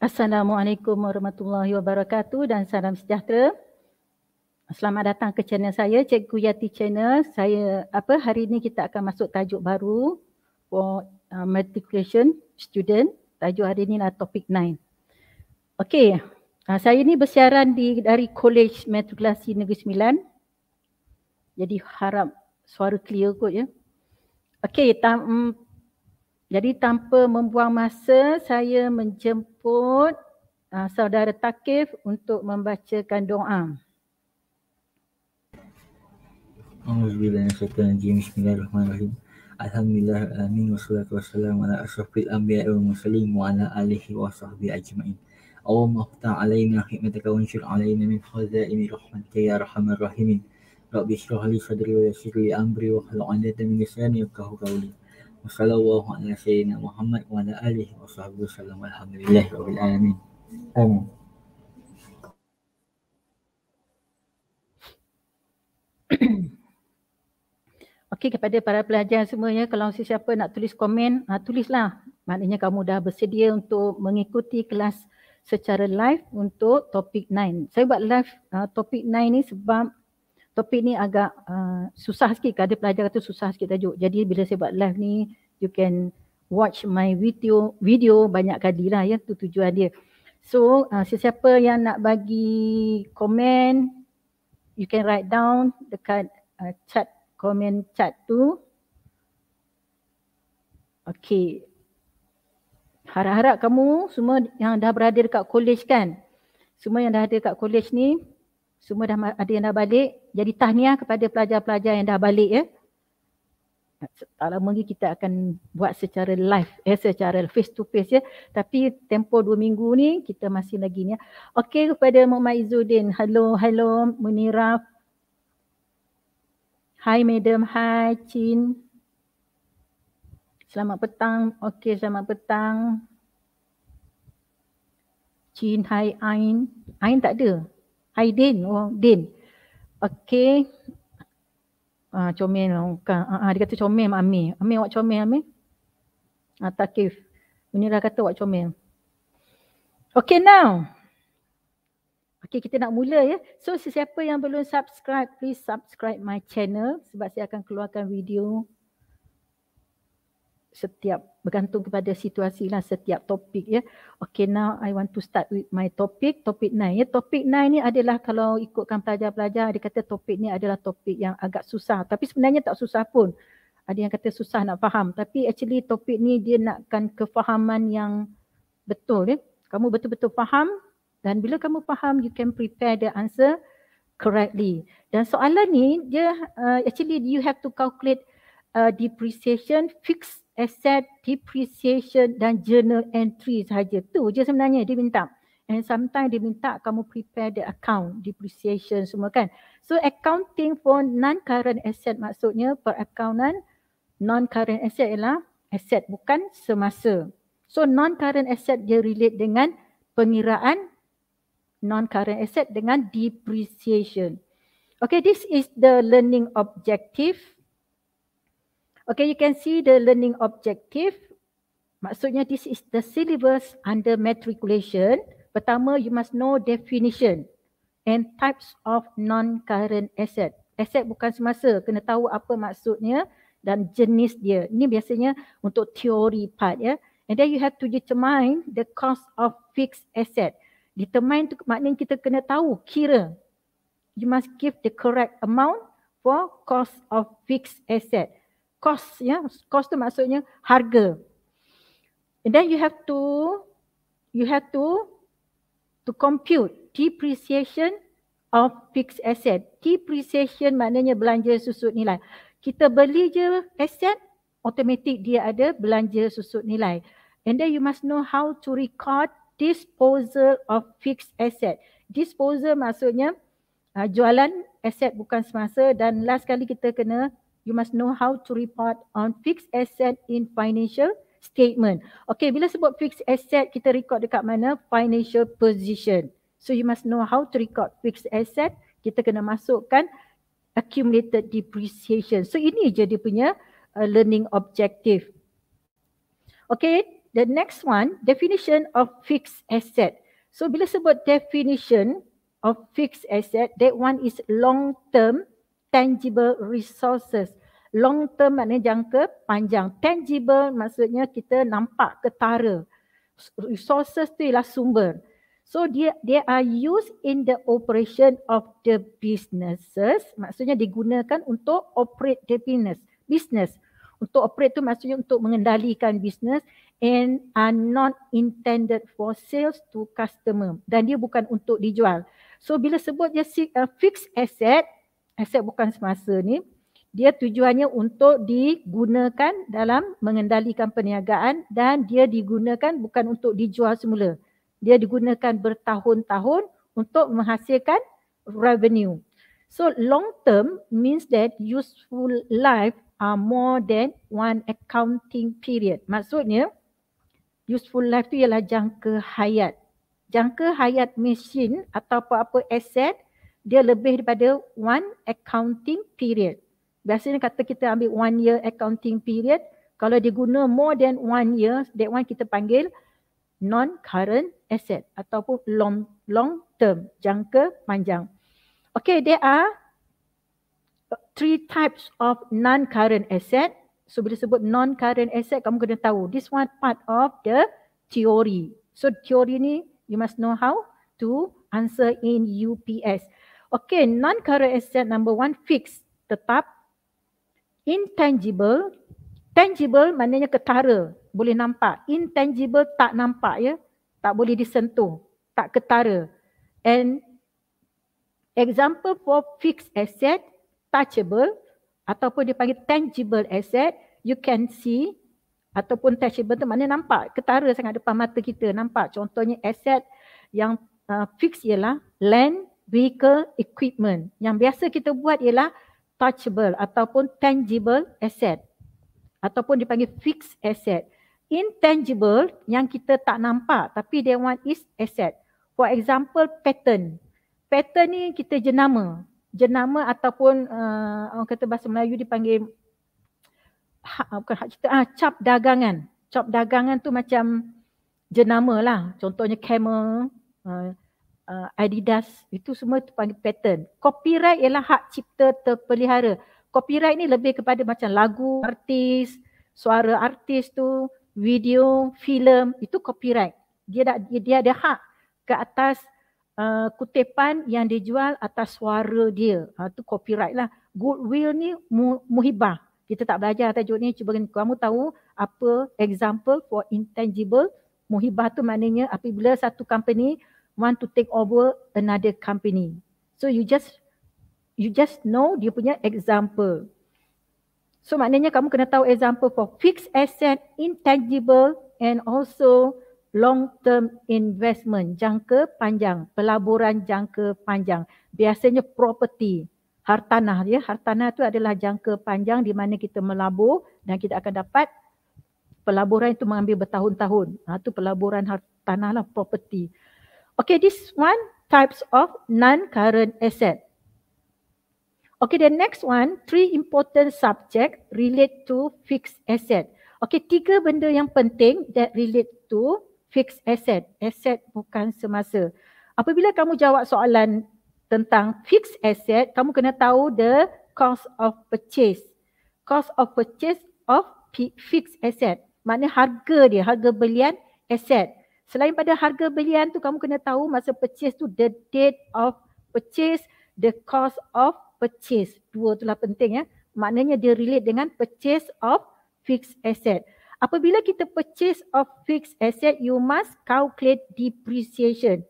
Assalamualaikum warahmatullahi wabarakatuh dan salam sejahtera. Selamat datang ke channel saya, Cikgu Yati Channel. Saya apa hari ini kita akan masuk tajuk baru for uh, matriculation student. Tajuk hari ini adalah topik 9. Okey, uh, saya ini bersiaran di dari College Matrikulasi Negeri Sembilan. Jadi harap suara clear kot ya. Okey, tam, mm, jadi tanpa membuang masa, saya menjemput jemput uh, ah, saudara Takif untuk membacakan doa. Bismillahirrahmanirrahim. Bismillahirrahmanirrahim. Alhamdulillah amin wassalatu wassalamu ala asyrafil anbiya wal mursalin wa ala alihi wa ajma'in. Allahumma aftah alaina khidmataka wa ansur alaina min khazaini rahmatika ya rahmanir rahimin. Rabbi israh li sadri wa yassir li amri wa hlu'anata min lisani yafqahu qawli sallallahu ala Muhammad wa ala alihi wa sahbihi wasallam. kepada para pelajar semuanya kalau siapa nak tulis komen ha, tulislah maknanya kamu dah bersedia untuk mengikuti kelas secara live untuk topik 9. Saya buat live uh, topik 9 ni sebab topik ni agak uh, susah sikit kadang pelajar kata susah sikit tajuk jadi bila saya buat live ni you can watch my video video banyak kali lah ya tu tujuan dia so uh, sesiapa yang nak bagi komen you can write down dekat uh, chat komen chat tu okay harap-harap kamu semua yang dah berada dekat college kan semua yang dah ada dekat college ni semua dah ada yang dah balik. Jadi tahniah kepada pelajar-pelajar yang dah balik ya. Tak lama lagi kita akan buat secara live, eh, secara face to face ya. Tapi tempo dua minggu ni kita masih lagi ni. Ya. Okey kepada Muhammad Izzuddin. Hello, hello Munira. hi madam, hi Chin. Selamat petang. Okey, selamat petang. Chin, hi Ain. Ain tak ada. Aidin, oh Din. Okey. Ah uh, comel kan. Ah uh, dia kata comel Mak Amir. Amir awak comel Amir. Ah uh, Takif. Munirah kata awak comel. Okey now. Okey kita nak mula ya. So sesiapa yang belum subscribe please subscribe my channel sebab saya akan keluarkan video setiap bergantung kepada situasi lah setiap topik ya. Okay now I want to start with my topic, topik 9 ya. Topik 9 ni adalah kalau ikutkan pelajar-pelajar dia kata topik ni adalah topik yang agak susah tapi sebenarnya tak susah pun. Ada yang kata susah nak faham tapi actually topik ni dia nakkan kefahaman yang betul ya. Kamu betul-betul faham dan bila kamu faham you can prepare the answer correctly. Dan soalan ni dia uh, actually you have to calculate uh, depreciation fixed asset depreciation dan journal entry sahaja. itu. je sebenarnya dia minta. And sometimes dia minta kamu prepare the account depreciation semua kan. So accounting for non-current asset maksudnya perakaunan non-current asset ialah asset bukan semasa. So non-current asset dia relate dengan pengiraan non-current asset dengan depreciation. Okay, this is the learning objective. Okay, you can see the learning objective. Maksudnya, this is the syllabus under matriculation. Pertama, you must know definition and types of non-current asset. Asset bukan semasa, kena tahu apa maksudnya dan jenis dia. Ini biasanya untuk teori part ya. And then you have to determine the cost of fixed asset. Determine tu maknanya kita kena tahu, kira. You must give the correct amount for cost of fixed asset cost ya yeah? cost tu maksudnya harga and then you have to you have to to compute depreciation of fixed asset depreciation maknanya belanja susut nilai kita beli je aset automatic dia ada belanja susut nilai and then you must know how to record disposal of fixed asset disposal maksudnya uh, jualan aset bukan semasa dan last kali kita kena you must know how to report on fixed asset in financial statement. Okay, bila sebut fixed asset, kita record dekat mana? Financial position. So you must know how to record fixed asset. Kita kena masukkan accumulated depreciation. So ini je dia punya uh, learning objective. Okay, the next one, definition of fixed asset. So bila sebut definition of fixed asset, that one is long term tangible resources. Long term maknanya jangka panjang. Tangible maksudnya kita nampak ketara. Resources tu ialah sumber. So dia dia are used in the operation of the businesses. Maksudnya digunakan untuk operate the business. Business. Untuk operate tu maksudnya untuk mengendalikan business and are not intended for sales to customer. Dan dia bukan untuk dijual. So bila sebut je uh, fixed asset, aset bukan semasa ni dia tujuannya untuk digunakan dalam mengendalikan perniagaan dan dia digunakan bukan untuk dijual semula. Dia digunakan bertahun-tahun untuk menghasilkan revenue. So long term means that useful life are more than one accounting period. Maksudnya useful life tu ialah jangka hayat. Jangka hayat mesin atau apa-apa aset -apa dia lebih daripada one accounting period. Biasanya kata kita ambil one year accounting period. Kalau dia guna more than one year, that one kita panggil non-current asset ataupun long long term, jangka panjang. Okay, there are three types of non-current asset. So bila sebut non-current asset, kamu kena tahu. This one part of the theory. So theory ni you must know how to answer in UPS. Okay, non-current asset number one fixed tetap. Intangible, tangible maknanya ketara, boleh nampak. Intangible tak nampak ya, tak boleh disentuh, tak ketara. And example for fixed asset, touchable ataupun dipanggil tangible asset, you can see ataupun touchable tu maknanya nampak, ketara sangat depan mata kita, nampak. Contohnya asset yang uh, fixed ialah land, vehicle equipment. Yang biasa kita buat ialah touchable ataupun tangible asset ataupun dipanggil fixed asset. Intangible yang kita tak nampak tapi they want is asset. For example pattern. Pattern ni kita jenama. Jenama ataupun uh, orang kata bahasa Melayu dipanggil ha, bukan hak kita. ah, cap dagangan. Cap dagangan tu macam jenama lah. Contohnya camel, uh, uh, Adidas itu semua panggil pattern. Copyright ialah hak cipta terpelihara. Copyright ni lebih kepada macam lagu artis, suara artis tu, video, filem itu copyright. Dia dah, dia, dia ada hak ke atas uh, kutipan yang dijual atas suara dia. Ha tu copyright lah. Goodwill ni mu, muhibah. Kita tak belajar tajuk ni cuba kamu tahu apa example for intangible muhibah tu maknanya apabila satu company want to take over another company. So you just you just know dia punya example. So maknanya kamu kena tahu example for fixed asset, intangible and also long term investment, jangka panjang, pelaburan jangka panjang. Biasanya property, hartanah ya. Hartanah itu adalah jangka panjang di mana kita melabur dan kita akan dapat pelaburan itu mengambil bertahun-tahun. Ha, itu pelaburan hartanah lah, property. Okay, this one types of non-current asset. Okay, the next one, three important subject relate to fixed asset. Okay, tiga benda yang penting that relate to fixed asset. Asset bukan semasa. Apabila kamu jawab soalan tentang fixed asset, kamu kena tahu the cost of purchase. Cost of purchase of fixed asset. Maknanya harga dia, harga belian asset. Selain pada harga belian tu kamu kena tahu masa purchase tu the date of purchase, the cost of purchase. Dua tu lah penting ya. Maknanya dia relate dengan purchase of fixed asset. Apabila kita purchase of fixed asset, you must calculate depreciation.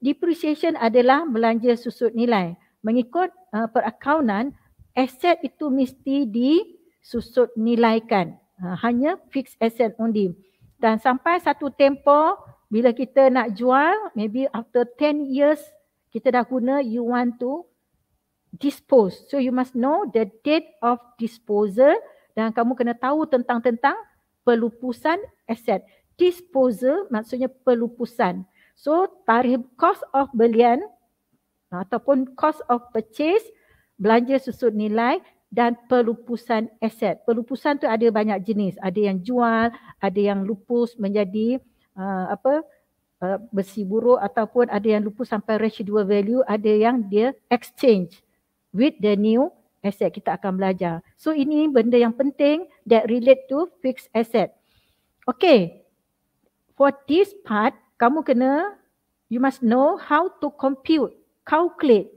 Depreciation adalah belanja susut nilai. Mengikut uh, perakaunan, asset itu mesti disusut nilaikan. Uh, hanya fixed asset only. Dan sampai satu tempoh bila kita nak jual, maybe after 10 years kita dah guna, you want to dispose. So you must know the date of disposal dan kamu kena tahu tentang-tentang pelupusan aset. Disposal maksudnya pelupusan. So tarikh cost of belian ataupun cost of purchase belanja susut nilai dan pelupusan aset. Pelupusan tu ada banyak jenis, ada yang jual, ada yang lupus menjadi uh, apa? Uh, besi buruk ataupun ada yang lupus sampai residual value, ada yang dia exchange with the new aset kita akan belajar. So ini benda yang penting that relate to fixed asset. Okay. For this part, kamu kena you must know how to compute, calculate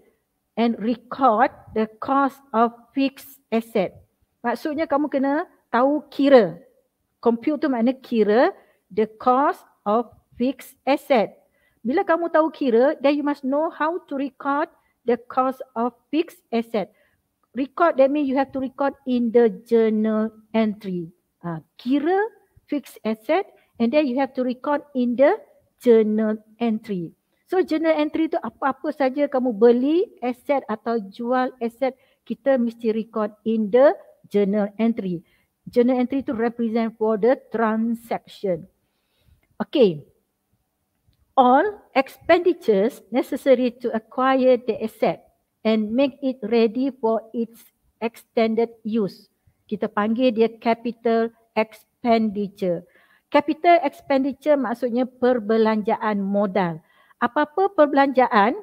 and record the cost of fixed asset. Maksudnya kamu kena tahu kira. Compute tu maknanya kira the cost of fixed asset. Bila kamu tahu kira, then you must know how to record the cost of fixed asset. Record that means you have to record in the journal entry. Ha, kira fixed asset and then you have to record in the journal entry. So journal entry tu apa-apa saja kamu beli aset atau jual aset kita mesti record in the journal entry. Journal entry tu represent for the transaction. Okay. All expenditures necessary to acquire the asset and make it ready for its extended use. Kita panggil dia capital expenditure. Capital expenditure maksudnya perbelanjaan modal apa-apa perbelanjaan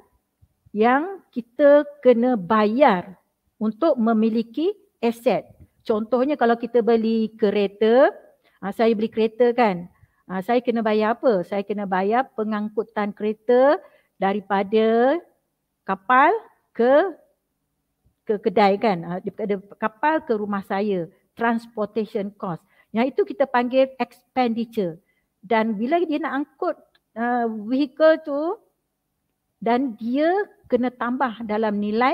yang kita kena bayar untuk memiliki aset. Contohnya kalau kita beli kereta, ah, saya beli kereta kan, ah, saya kena bayar apa? Saya kena bayar pengangkutan kereta daripada kapal ke ke kedai kan, ah, daripada kapal ke rumah saya, transportation cost. Yang itu kita panggil expenditure. Dan bila dia nak angkut uh, vehicle tu dan dia kena tambah dalam nilai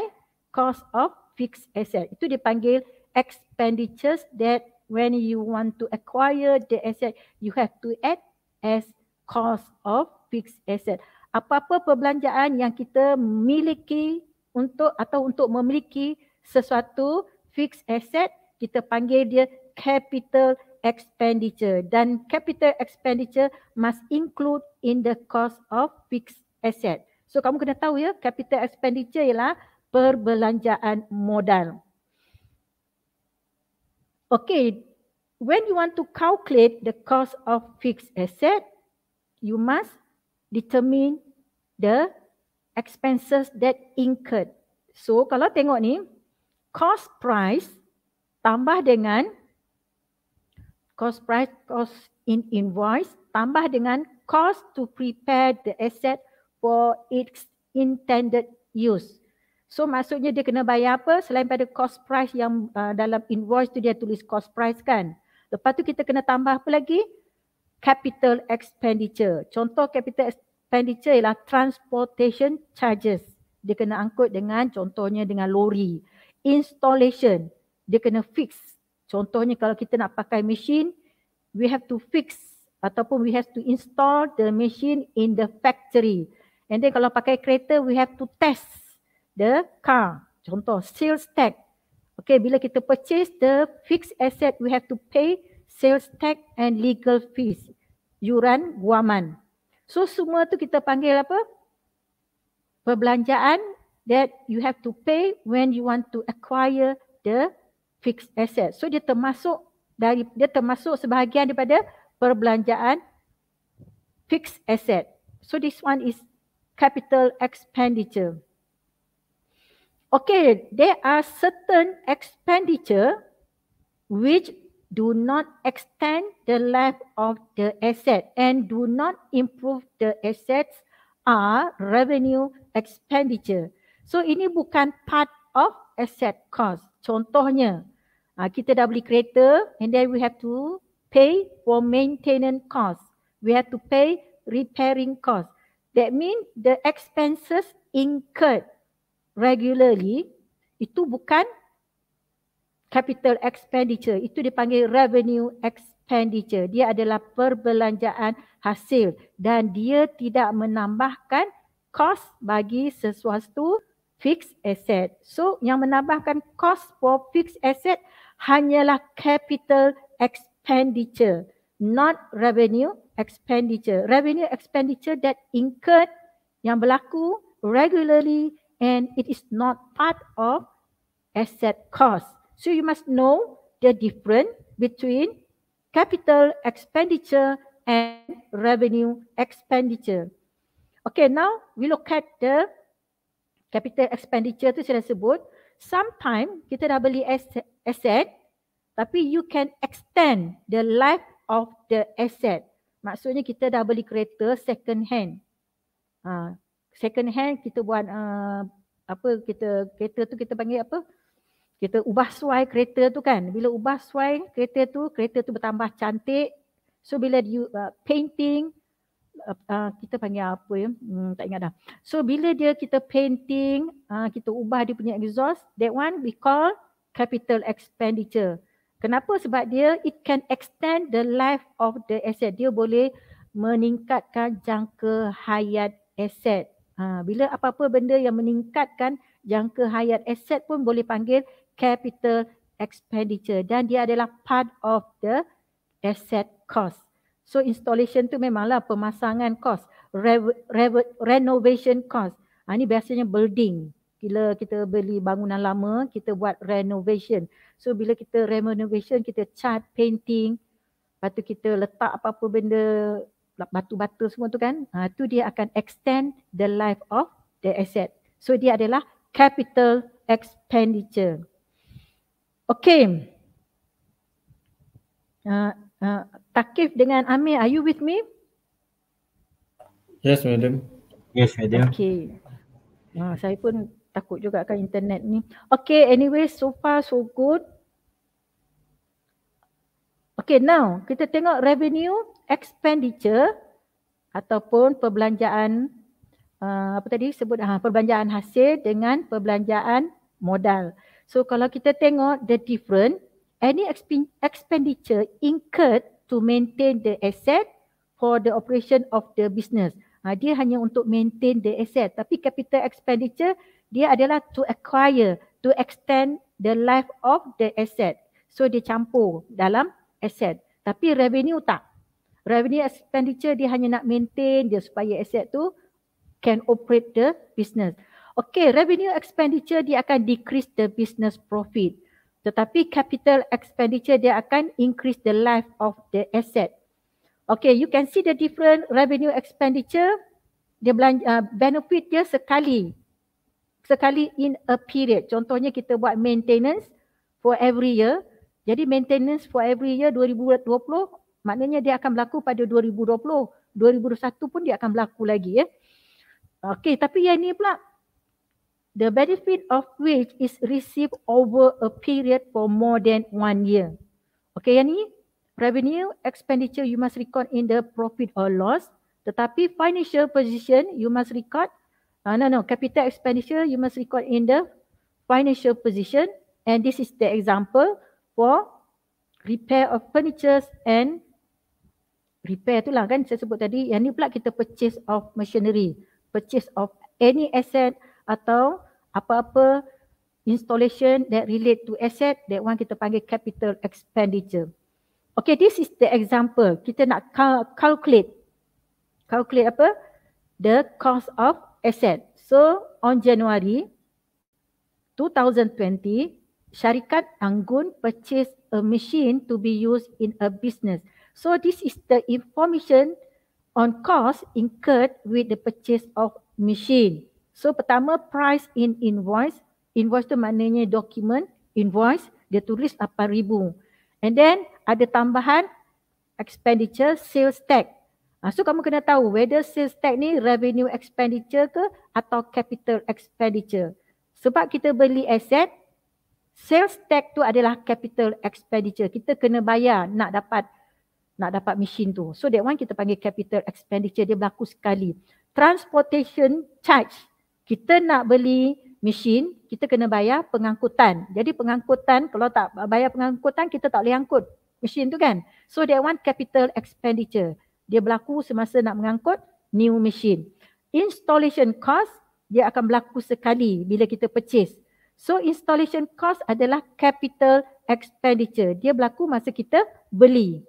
cost of fixed asset. Itu dipanggil expenditures that when you want to acquire the asset, you have to add as cost of fixed asset. Apa-apa perbelanjaan yang kita miliki untuk atau untuk memiliki sesuatu fixed asset, kita panggil dia capital expenditure dan capital expenditure must include in the cost of fixed asset. So kamu kena tahu ya capital expenditure ialah perbelanjaan modal. Okay, when you want to calculate the cost of fixed asset, you must determine the expenses that incurred. So kalau tengok ni, cost price tambah dengan cost price, cost in invoice, tambah dengan cost to prepare the asset for its intended use. So maksudnya dia kena bayar apa selain pada cost price yang uh, dalam invoice tu dia tulis cost price kan. Lepas tu kita kena tambah apa lagi? Capital expenditure. Contoh capital expenditure ialah transportation charges. Dia kena angkut dengan contohnya dengan lori. Installation. Dia kena fix Contohnya kalau kita nak pakai mesin, we have to fix ataupun we have to install the machine in the factory. And then kalau pakai kereta, we have to test the car. Contoh, sales tax. Okay, bila kita purchase the fixed asset, we have to pay sales tax and legal fees. Yuran guaman. So semua tu kita panggil apa? Perbelanjaan that you have to pay when you want to acquire the fixed asset. So dia termasuk dari dia termasuk sebahagian daripada perbelanjaan fixed asset. So this one is capital expenditure. Okay, there are certain expenditure which do not extend the life of the asset and do not improve the assets are revenue expenditure. So ini bukan part of asset cost. Contohnya, Uh, kita dah beli kereta and then we have to pay for maintenance cost. We have to pay repairing cost. That mean the expenses incurred regularly itu bukan capital expenditure. Itu dipanggil revenue expenditure. Dia adalah perbelanjaan hasil dan dia tidak menambahkan cost bagi sesuatu fixed asset. So yang menambahkan cost for fixed asset hanyalah capital expenditure, not revenue expenditure. Revenue expenditure that incurred yang berlaku regularly and it is not part of asset cost. So you must know the difference between capital expenditure and revenue expenditure. Okay, now we look at the capital expenditure tu saya dah sebut. Sometime kita dah beli aset, asset tapi you can extend the life of the asset. Maksudnya kita dah beli kereta second hand. Uh, second hand kita buat uh, apa kita kereta tu kita panggil apa? Kita ubah suai kereta tu kan. Bila ubah suai kereta tu, kereta tu bertambah cantik. So bila you uh, painting uh, uh, kita panggil apa ya? Hmm, tak ingat dah. So bila dia kita painting, uh, kita ubah dia punya exhaust, that one we call capital expenditure. Kenapa? Sebab dia it can extend the life of the asset. Dia boleh meningkatkan jangka hayat asset. Ha, bila apa-apa benda yang meningkatkan jangka hayat asset pun boleh panggil capital expenditure dan dia adalah part of the asset cost. So installation tu memanglah pemasangan cost, re- re- renovation cost. Ha, ini biasanya building bila kita beli bangunan lama kita buat renovation so bila kita renovation kita cat painting batu kita letak apa-apa benda batu-batu semua tu kan ha tu dia akan extend the life of the asset so dia adalah capital expenditure okay uh, ha, uh, ha, takif dengan amir are you with me yes madam yes madam okay Ah saya pun takut juga kan internet ni. Okay anyway so far so good. Okay now kita tengok revenue expenditure ataupun perbelanjaan uh, apa tadi sebut ha, perbelanjaan hasil dengan perbelanjaan modal. So kalau kita tengok the different any expenditure incurred to maintain the asset for the operation of the business. Ha, dia hanya untuk maintain the asset tapi capital expenditure dia adalah to acquire, to extend the life of the asset. So dia campur dalam asset. Tapi revenue tak. Revenue expenditure dia hanya nak maintain dia supaya asset tu can operate the business. Okay, revenue expenditure dia akan decrease the business profit. Tetapi capital expenditure dia akan increase the life of the asset. Okay, you can see the different revenue expenditure. Dia belanja, uh, benefit dia sekali sekali in a period. Contohnya kita buat maintenance for every year. Jadi maintenance for every year 2020 maknanya dia akan berlaku pada 2020. 2021 pun dia akan berlaku lagi ya. Okey, tapi yang ni pula the benefit of which is received over a period for more than one year. Okey, yang ni revenue expenditure you must record in the profit or loss. Tetapi financial position you must record Uh, no, no. Capital expenditure, you must record in the financial position. And this is the example for repair of furnitures and repair tu lah kan saya sebut tadi. Yang ni pula kita purchase of machinery. Purchase of any asset atau apa-apa installation that relate to asset that one kita panggil capital expenditure. Okay, this is the example. Kita nak calculate. Calculate apa? The cost of asset. So on January 2020, syarikat Anggun purchase a machine to be used in a business. So this is the information on cost incurred with the purchase of machine. So pertama price in invoice, invoice tu maknanya document, invoice dia tulis 8000. And then ada tambahan expenditure sales tax Ha, so kamu kena tahu whether sales tax ni revenue expenditure ke atau capital expenditure. Sebab kita beli aset, sales tax tu adalah capital expenditure. Kita kena bayar nak dapat nak dapat mesin tu. So that one kita panggil capital expenditure dia berlaku sekali. Transportation charge. Kita nak beli mesin, kita kena bayar pengangkutan. Jadi pengangkutan kalau tak bayar pengangkutan kita tak boleh angkut mesin tu kan. So that one capital expenditure dia berlaku semasa nak mengangkut new machine. Installation cost dia akan berlaku sekali bila kita purchase. So installation cost adalah capital expenditure. Dia berlaku masa kita beli.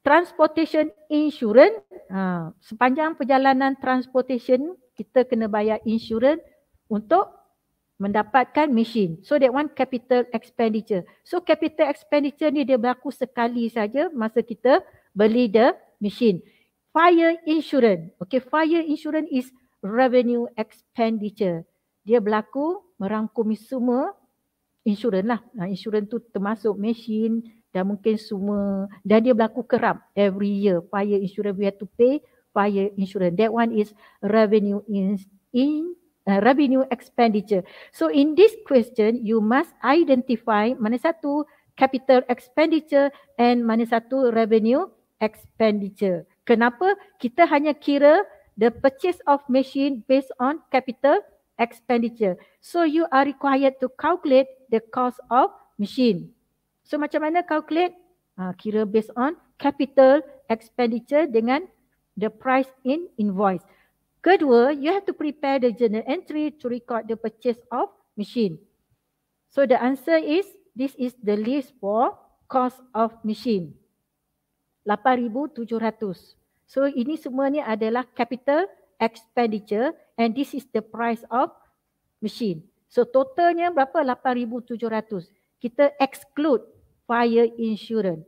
Transportation insurance, ha, sepanjang perjalanan transportation kita kena bayar insurance untuk mendapatkan mesin. So that one capital expenditure. So capital expenditure ni dia berlaku sekali saja masa kita beli the machine. Fire insurance. Okay, fire insurance is revenue expenditure. Dia berlaku merangkumi semua insurans lah. Nah, ha, insurans tu termasuk mesin dan mungkin semua. Dan dia berlaku kerap every year. Fire insurance we have to pay fire insurance. That one is revenue in, in uh, revenue expenditure. So in this question, you must identify mana satu capital expenditure and mana satu revenue expenditure. Kenapa? Kita hanya kira the purchase of machine based on capital expenditure. So you are required to calculate the cost of machine. So macam mana calculate? Ha, kira based on capital expenditure dengan the price in invoice. Kedua, you have to prepare the journal entry to record the purchase of machine. So the answer is this is the list for cost of machine. 8,700. So ini semuanya adalah capital expenditure and this is the price of machine. So totalnya berapa? 8,700. Kita exclude fire insurance.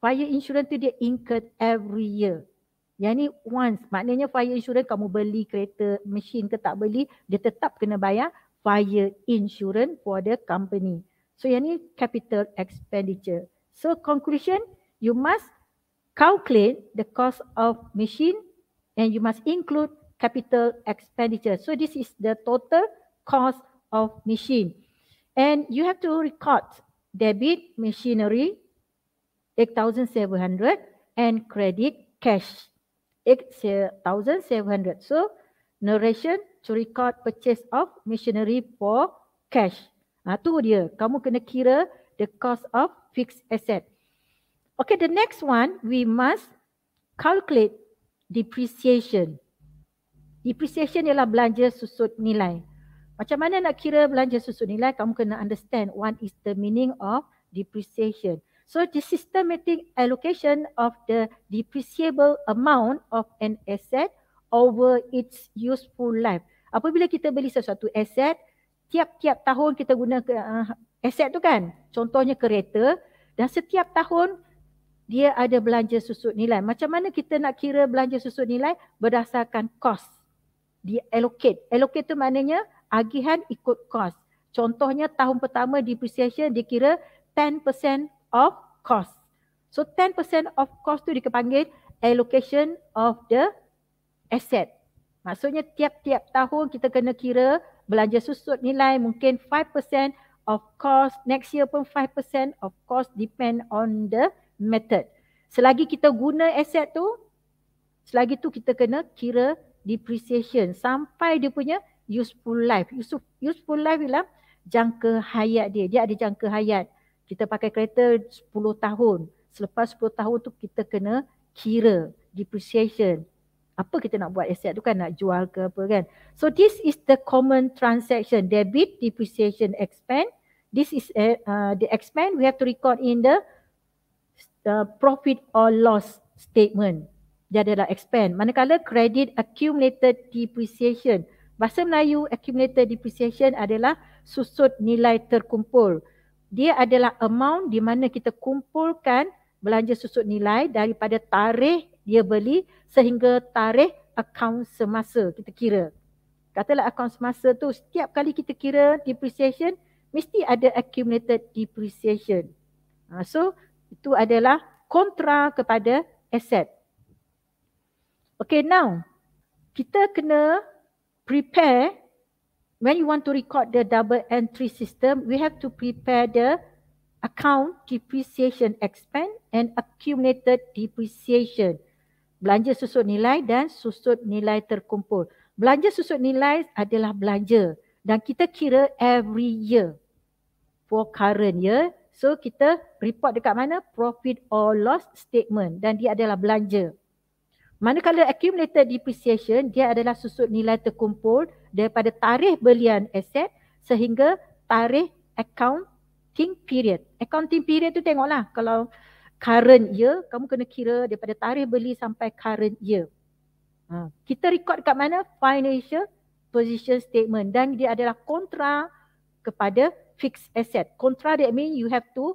Fire insurance tu dia incurred every year. Yang ni once. Maknanya fire insurance kamu beli kereta, machine ke tak beli, dia tetap kena bayar fire insurance for the company. So yang ni capital expenditure. So conclusion, you must calculate the cost of machine and you must include capital expenditure. So this is the total cost of machine. And you have to record debit machinery 8,700 and credit cash 8,700. So narration to record purchase of machinery for cash. Ha, tu dia. Kamu kena kira the cost of fixed asset. Okay, the next one, we must calculate depreciation. Depreciation ialah belanja susut nilai. Macam mana nak kira belanja susut nilai, kamu kena understand what is the meaning of depreciation. So, the systematic allocation of the depreciable amount of an asset over its useful life. Apabila kita beli sesuatu aset, tiap-tiap tahun kita guna uh, aset tu kan? Contohnya kereta dan setiap tahun dia ada belanja susut nilai. Macam mana kita nak kira belanja susut nilai? Berdasarkan cost. Dia allocate. Allocate tu maknanya agihan ikut cost. Contohnya tahun pertama depreciation dia kira 10% of cost. So 10% of cost tu dikepanggil allocation of the asset. Maksudnya tiap-tiap tahun kita kena kira belanja susut nilai mungkin 5% of cost. Next year pun 5% of cost depend on the method. Selagi kita guna aset tu, selagi tu kita kena kira depreciation sampai dia punya useful life. Useful, useful life ialah jangka hayat dia. Dia ada jangka hayat. Kita pakai kereta 10 tahun. Selepas 10 tahun tu kita kena kira depreciation. Apa kita nak buat aset tu kan? Nak jual ke apa kan? So this is the common transaction. Debit, depreciation, expense. This is eh, uh, the expense we have to record in the the profit or loss statement. Dia adalah expand. Manakala credit accumulated depreciation. Bahasa Melayu accumulated depreciation adalah susut nilai terkumpul. Dia adalah amount di mana kita kumpulkan belanja susut nilai daripada tarikh dia beli sehingga tarikh account semasa kita kira. Katalah account semasa tu setiap kali kita kira depreciation mesti ada accumulated depreciation. Ha, so itu adalah kontra kepada aset. Okay now, kita kena prepare when you want to record the double entry system, we have to prepare the account depreciation expense and accumulated depreciation. Belanja susut nilai dan susut nilai terkumpul. Belanja susut nilai adalah belanja dan kita kira every year for current year So kita report dekat mana? Profit or loss statement dan dia adalah belanja. Manakala accumulated depreciation dia adalah susut nilai terkumpul daripada tarikh belian aset sehingga tarikh accounting period. Accounting period tu tengoklah kalau current year kamu kena kira daripada tarikh beli sampai current year. Ha. Kita record dekat mana? Financial position statement dan dia adalah kontra kepada fixed asset. Contra that mean you have to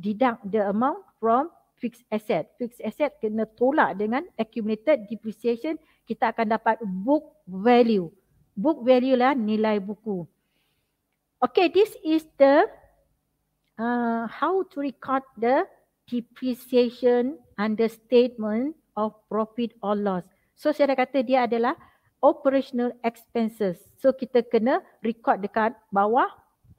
deduct the amount from fixed asset. Fixed asset kena tolak dengan accumulated depreciation. Kita akan dapat book value. Book value lah nilai buku. Okay, this is the uh, how to record the depreciation under statement of profit or loss. So saya dah kata dia adalah operational expenses. So kita kena record dekat bawah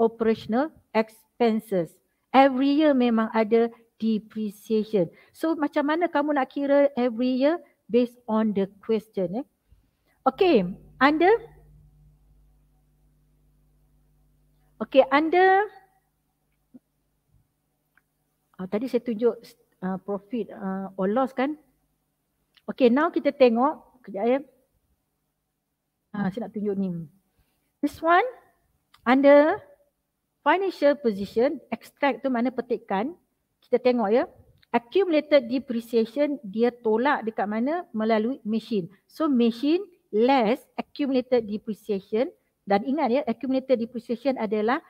operational expenses. Every year memang ada depreciation. So macam mana kamu nak kira every year based on the question eh? Okay, under Okay, under uh, tadi saya tunjuk uh, profit uh, or loss kan? Okay, now kita tengok kejap ya. Ha, saya nak tunjuk ni. This one under financial position extract tu mana petikan kita tengok ya accumulated depreciation dia tolak dekat mana melalui machine so machine less accumulated depreciation dan ingat ya accumulated depreciation adalah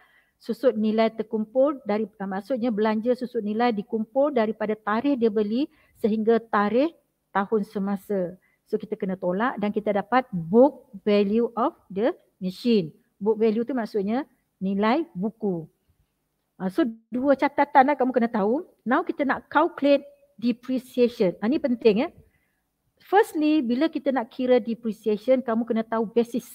susut nilai terkumpul dari ah, maksudnya belanja susut nilai dikumpul daripada tarikh dia beli sehingga tarikh tahun semasa so kita kena tolak dan kita dapat book value of the machine book value tu maksudnya nilai buku. Uh, so dua catatan lah kamu kena tahu. Now kita nak calculate depreciation. Ini ah, uh, penting ya. Eh? Firstly, bila kita nak kira depreciation, kamu kena tahu basis.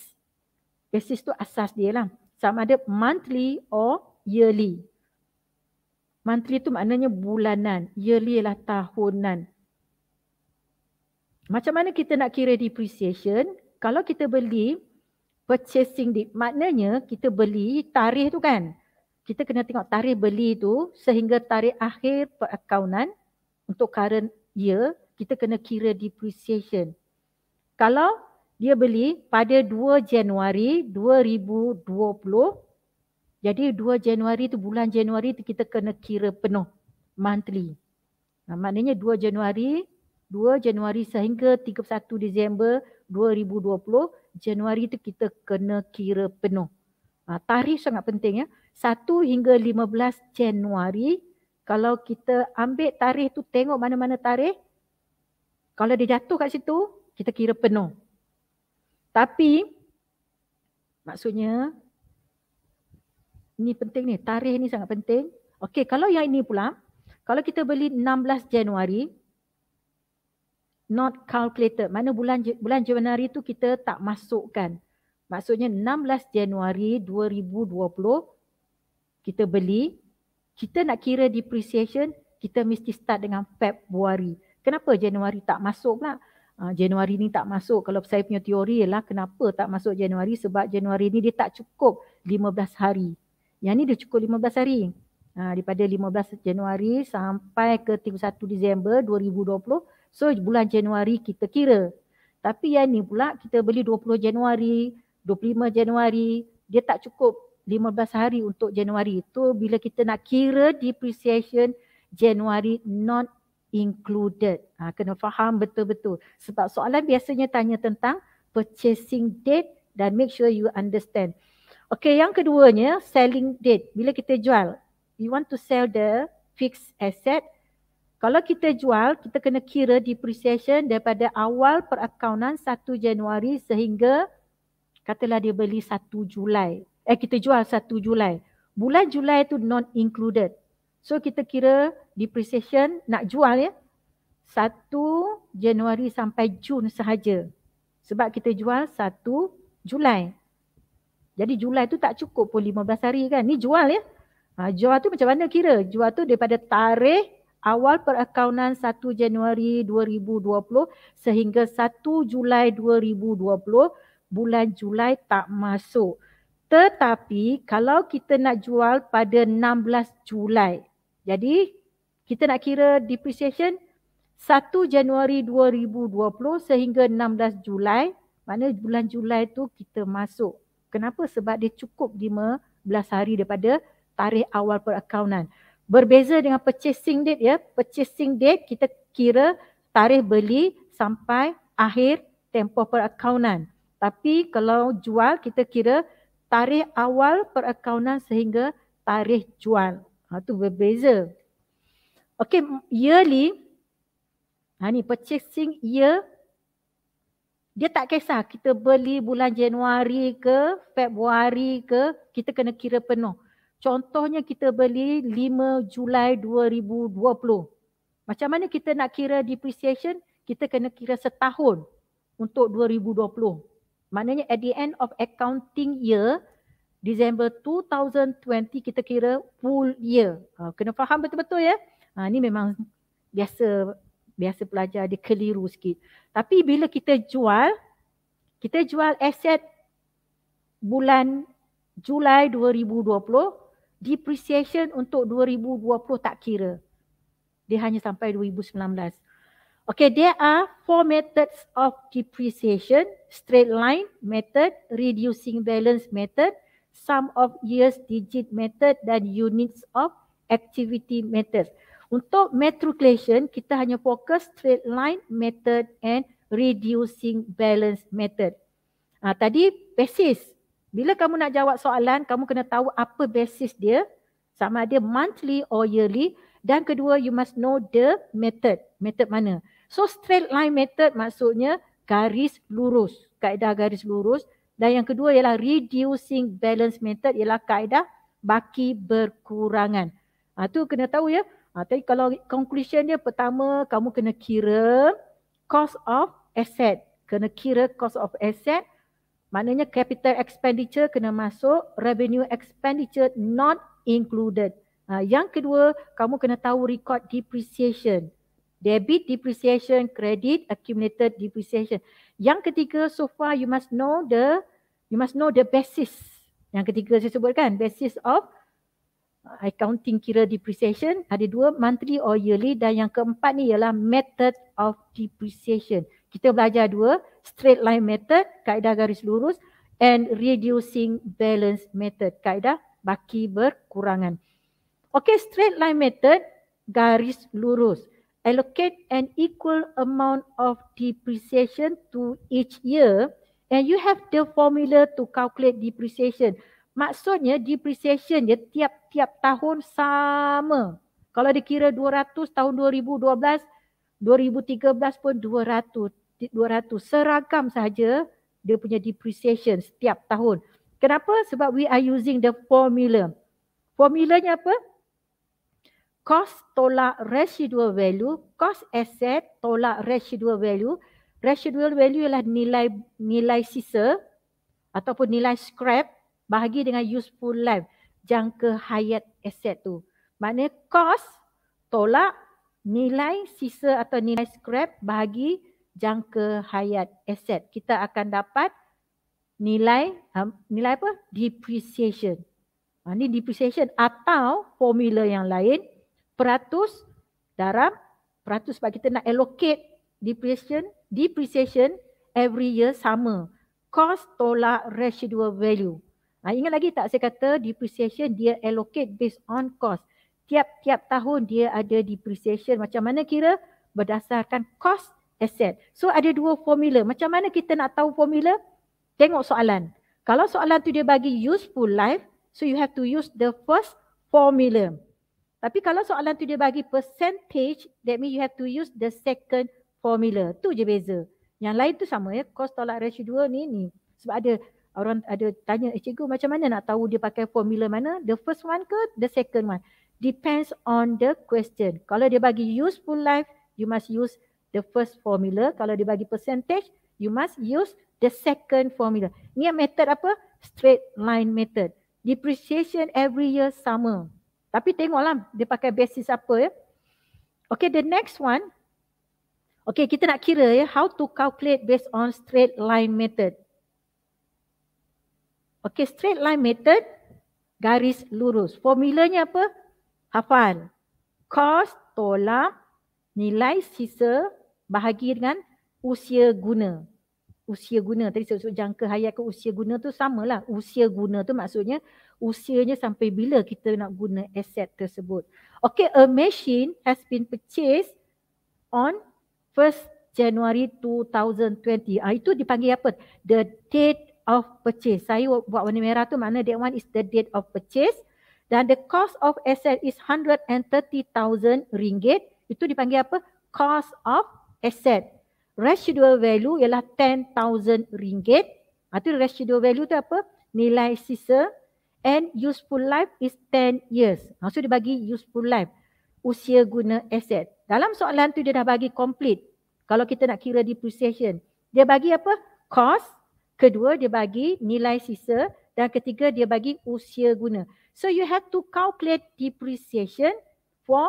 Basis tu asas dia lah. Sama ada monthly or yearly. Monthly tu maknanya bulanan. Yearly lah tahunan. Macam mana kita nak kira depreciation? Kalau kita beli purchasing deed. Maknanya kita beli tarikh tu kan. Kita kena tengok tarikh beli tu sehingga tarikh akhir perakaunan untuk current year kita kena kira depreciation. Kalau dia beli pada 2 Januari 2020 jadi 2 Januari tu bulan Januari tu kita kena kira penuh monthly. Nah, maknanya 2 Januari 2 Januari sehingga 31 Disember 2020 Januari tu kita kena kira penuh. Uh, tarikh sangat penting ya. 1 hingga 15 Januari kalau kita ambil tarikh tu tengok mana-mana tarikh kalau dia jatuh kat situ kita kira penuh. Tapi maksudnya ni penting ni, tarikh ni sangat penting. Okey, kalau yang ini pula, kalau kita beli 16 Januari, not calculated. Mana bulan bulan Januari tu kita tak masukkan. Maksudnya 16 Januari 2020 kita beli. Kita nak kira depreciation, kita mesti start dengan Februari. Kenapa Januari tak masuk pula? Ah, Januari ni tak masuk. Kalau saya punya teori ialah kenapa tak masuk Januari? Sebab Januari ni dia tak cukup 15 hari. Yang ni dia cukup 15 hari. Ah, daripada 15 Januari sampai ke 31 Disember 2020, So bulan Januari kita kira. Tapi yang ni pula kita beli 20 Januari, 25 Januari, dia tak cukup 15 hari untuk Januari. Itu bila kita nak kira depreciation Januari not included. Ha, kena faham betul-betul. Sebab soalan biasanya tanya tentang purchasing date dan make sure you understand. Okay, yang keduanya selling date. Bila kita jual, you want to sell the fixed asset kalau kita jual, kita kena kira depreciation daripada awal perakaunan 1 Januari sehingga katalah dia beli 1 Julai. Eh kita jual 1 Julai. Bulan Julai tu non included. So kita kira depreciation nak jual ya. 1 Januari sampai Jun sahaja. Sebab kita jual 1 Julai. Jadi Julai tu tak cukup pun 15 hari kan. Ni jual ya. Ha, jual tu macam mana kira? Jual tu daripada tarikh awal perakaunan 1 Januari 2020 sehingga 1 Julai 2020 bulan Julai tak masuk. Tetapi kalau kita nak jual pada 16 Julai. Jadi kita nak kira depreciation 1 Januari 2020 sehingga 16 Julai. Mana bulan Julai tu kita masuk. Kenapa? Sebab dia cukup 15 hari daripada tarikh awal perakaunan berbeza dengan purchasing date ya. Purchasing date kita kira tarikh beli sampai akhir tempoh perakaunan. Tapi kalau jual kita kira tarikh awal perakaunan sehingga tarikh jual. Ha, tu berbeza. Okay, yearly. Ha, ni purchasing year. Dia tak kisah kita beli bulan Januari ke Februari ke kita kena kira penuh. Contohnya kita beli 5 Julai 2020. Macam mana kita nak kira depreciation? Kita kena kira setahun untuk 2020. Maknanya at the end of accounting year, December 2020 kita kira full year. Ha, kena faham betul-betul ya. Ha, ni memang biasa biasa pelajar dia keliru sikit. Tapi bila kita jual, kita jual aset bulan Julai 2020, depreciation untuk 2020 tak kira. Dia hanya sampai 2019. Okay, there are four methods of depreciation. Straight line method, reducing balance method, sum of years digit method dan units of activity method. Untuk matriculation, kita hanya fokus straight line method and reducing balance method. Ah, tadi basis bila kamu nak jawab soalan, kamu kena tahu apa basis dia. Sama ada monthly or yearly. Dan kedua, you must know the method. Method mana? So straight line method maksudnya garis lurus. Kaedah garis lurus. Dan yang kedua ialah reducing balance method ialah kaedah baki berkurangan. Ha, kena tahu ya. Ha, tapi kalau conclusion dia pertama kamu kena kira cost of asset. Kena kira cost of asset. Maknanya capital expenditure kena masuk, revenue expenditure not included. Uh, yang kedua, kamu kena tahu record depreciation. Debit depreciation, credit accumulated depreciation. Yang ketiga, so far you must know the you must know the basis. Yang ketiga saya sebutkan, basis of accounting kira depreciation. Ada dua, monthly or yearly dan yang keempat ni ialah method of depreciation kita belajar dua straight line method kaedah garis lurus and reducing balance method kaedah baki berkurangan okey straight line method garis lurus allocate an equal amount of depreciation to each year and you have the formula to calculate depreciation maksudnya depreciation dia tiap-tiap tahun sama kalau dikira 200 tahun 2012 2013 pun 200 200 seragam sahaja dia punya depreciation setiap tahun. Kenapa? Sebab we are using the formula. Formulanya apa? Cost tolak residual value, cost asset tolak residual value. Residual value ialah nilai nilai sisa ataupun nilai scrap bahagi dengan useful life jangka hayat aset tu. Maknanya cost tolak nilai sisa atau nilai scrap bahagi jangka hayat aset kita akan dapat nilai um, nilai apa depreciation ha, ni depreciation atau formula yang lain peratus darab peratus sebab kita nak allocate depreciation depreciation every year sama cost tolak residual value ha, ingat lagi tak saya kata depreciation dia allocate based on cost tiap-tiap tahun dia ada depreciation macam mana kira berdasarkan cost aset. So ada dua formula. Macam mana kita nak tahu formula? Tengok soalan. Kalau soalan tu dia bagi useful life, so you have to use the first formula. Tapi kalau soalan tu dia bagi percentage, that means you have to use the second formula. Tu je beza. Yang lain tu sama ya. Cost tolak residual ni ni. Sebab ada orang ada tanya, eh cikgu macam mana nak tahu dia pakai formula mana? The first one ke the second one? Depends on the question. Kalau dia bagi useful life, you must use the first formula. Kalau dia bagi percentage, you must use the second formula. Ni method apa? Straight line method. Depreciation every year sama. Tapi tengoklah dia pakai basis apa ya. Okay, the next one. Okay, kita nak kira ya. How to calculate based on straight line method. Okay, straight line method. Garis lurus. Formulanya apa? Hafal. Cost tolak nilai sisa bahagi dengan usia guna. Usia guna tadi sebut jangka hayat ke usia guna tu samalah. Usia guna tu maksudnya usianya sampai bila kita nak guna aset tersebut. Okay, a machine has been purchased on 1 January 2020. Ah itu dipanggil apa? The date of purchase. Saya buat warna merah tu makna that one is the date of purchase dan the cost of asset is 130,000 ringgit. Itu dipanggil apa? Cost of aset. Residual value ialah RM10,000. Itu ah, residual value tu apa? Nilai sisa. And useful life is 10 years. Maksud ah, so dia bagi useful life. Usia guna aset. Dalam soalan tu dia dah bagi complete. Kalau kita nak kira depreciation. Dia bagi apa? Cost. Kedua dia bagi nilai sisa. Dan ketiga dia bagi usia guna. So you have to calculate depreciation for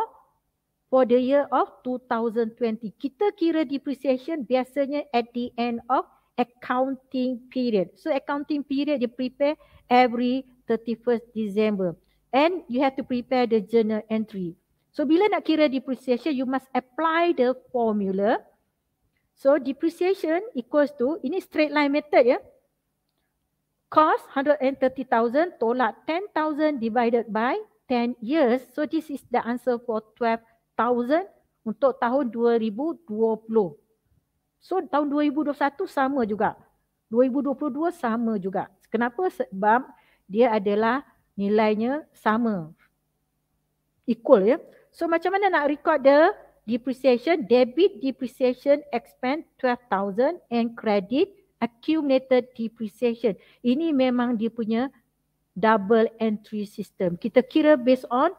for the year of 2020. Kita kira depreciation biasanya at the end of accounting period. So accounting period you prepare every 31st December. And you have to prepare the journal entry. So bila nak kira depreciation, you must apply the formula. So depreciation equals to, ini straight line method ya. Cost 130,000 tolak 10,000 divided by 10 years. So this is the answer for 12 untuk tahun 2020. So tahun 2021 sama juga. 2022 sama juga. Kenapa? Sebab dia adalah nilainya sama. Equal ya. So macam mana nak record the depreciation, debit depreciation expense 12,000 and credit accumulated depreciation. Ini memang dia punya double entry system. Kita kira based on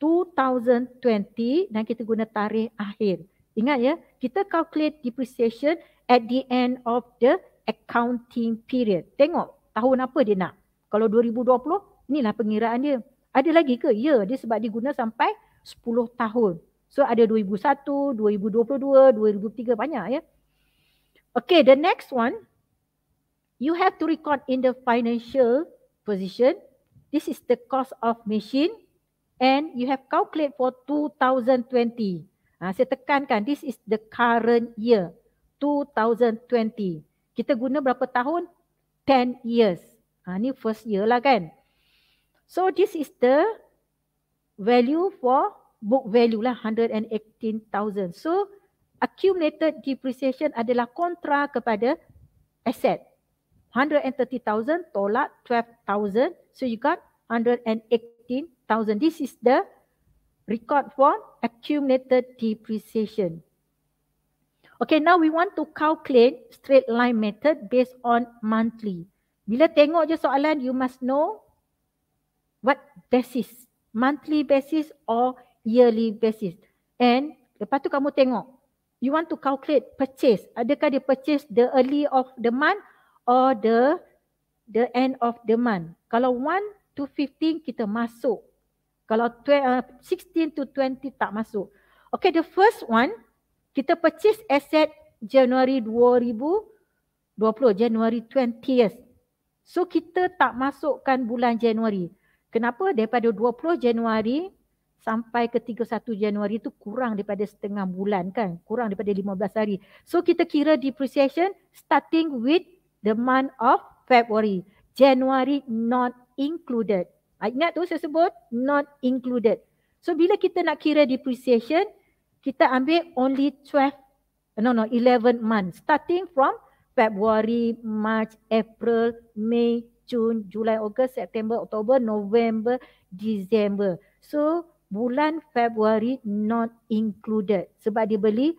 2020 dan kita guna tarikh akhir. Ingat ya, kita calculate depreciation at the end of the accounting period. Tengok tahun apa dia nak. Kalau 2020, inilah pengiraan dia. Ada lagi ke? Ya, dia sebab dia guna sampai 10 tahun. So ada 2001, 2022, 2003 banyak ya. Okay, the next one. You have to record in the financial position. This is the cost of machine and you have calculate for 2020. Ah, saya tekankan this is the current year 2020. Kita guna berapa tahun? 10 years. Ah, ni first year lah kan. So this is the value for book value lah 118,000. So accumulated depreciation adalah kontra kepada aset. 130,000 tolak 12,000. So you got 118,000 thousand. This is the record for accumulated depreciation. Okay, now we want to calculate straight line method based on monthly. Bila tengok je soalan, you must know what basis, monthly basis or yearly basis. And lepas tu kamu tengok, you want to calculate purchase. Adakah dia purchase the early of the month or the the end of the month? Kalau 1 to 15 kita masuk kalau 12, 16 uh, to 20 tak masuk. Okay, the first one, kita purchase asset Januari 2020, Januari 20th. So, kita tak masukkan bulan Januari. Kenapa? Daripada 20 Januari sampai ke 31 Januari tu kurang daripada setengah bulan kan? Kurang daripada 15 hari. So, kita kira depreciation starting with the month of February. January not included. Ah, ingat tu saya sebut not included. So bila kita nak kira depreciation, kita ambil only 12, no no 11 months. Starting from February, March, April, May, June, July, August, September, October, November, December. So bulan February not included sebab dia beli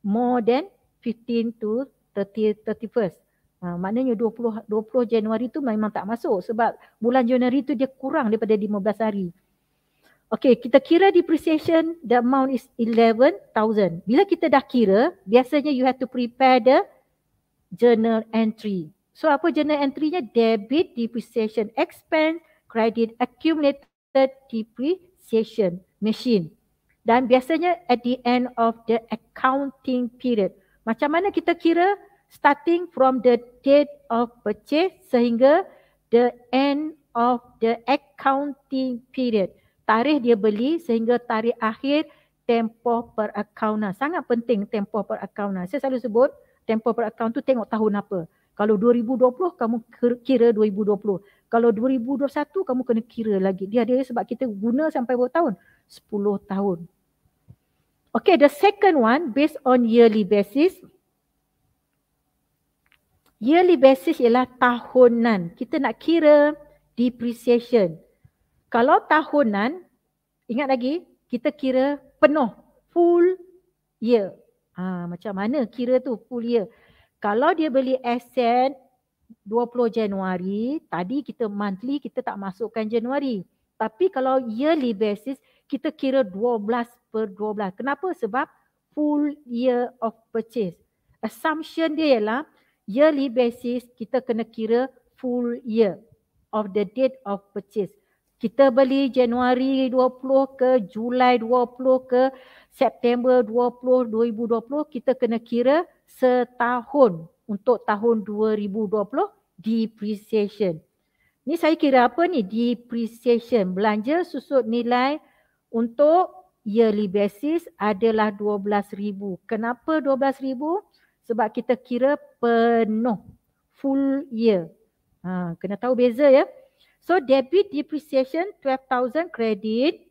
more than 15 to 30, 31st. Ha, maknanya 20, 20 Januari tu memang tak masuk sebab bulan Januari tu dia kurang daripada 15 hari. Okay, kita kira depreciation, the amount is 11,000. Bila kita dah kira, biasanya you have to prepare the journal entry. So apa journal entry-nya? Debit, depreciation, expense, credit, accumulated depreciation machine. Dan biasanya at the end of the accounting period. Macam mana kita kira? starting from the date of purchase sehingga the end of the accounting period. Tarikh dia beli sehingga tarikh akhir tempoh perakaunan. Lah. Sangat penting tempoh perakaunan. Lah. Saya selalu sebut tempoh perakaun tu tengok tahun apa. Kalau 2020 kamu kira 2020. Kalau 2021 kamu kena kira lagi. Dia dia sebab kita guna sampai berapa tahun? 10 tahun. Okay, the second one based on yearly basis. Yearly basis ialah tahunan. Kita nak kira depreciation. Kalau tahunan, ingat lagi, kita kira penuh. Full year. Ha, macam mana kira tu full year. Kalau dia beli aset 20 Januari, tadi kita monthly kita tak masukkan Januari. Tapi kalau yearly basis, kita kira 12 per 12. Kenapa? Sebab full year of purchase. Assumption dia ialah yearly basis kita kena kira full year of the date of purchase. Kita beli Januari 20 ke Julai 20 ke September 20 2020 kita kena kira setahun untuk tahun 2020 depreciation. Ni saya kira apa ni depreciation belanja susut nilai untuk yearly basis adalah 12000. Kenapa 12000? sebab kita kira penuh full year. Ha, kena tahu beza ya. So debit depreciation 12,000 credit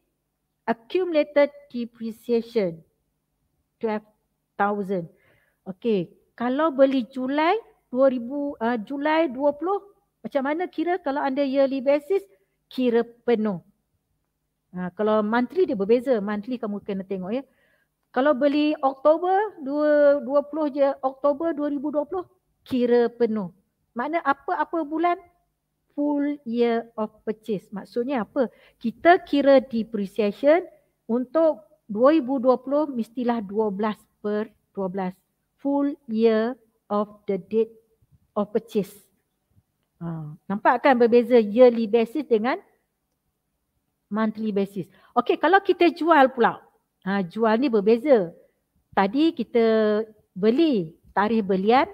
accumulated depreciation 12,000. Okay, kalau beli Julai 2000 uh, ah, Julai 20 macam mana kira kalau anda yearly basis kira penuh. Ha, kalau monthly dia berbeza. Monthly kamu kena tengok ya. Kalau beli Oktober 2020 je, Oktober 2020 kira penuh. Mana apa-apa bulan full year of purchase. Maksudnya apa? Kita kira depreciation untuk 2020 mestilah 12 per 12. Full year of the date of purchase. Ha. Nampak kan berbeza yearly basis dengan monthly basis. Okay, kalau kita jual pula ha, jual ni berbeza. Tadi kita beli tarikh belian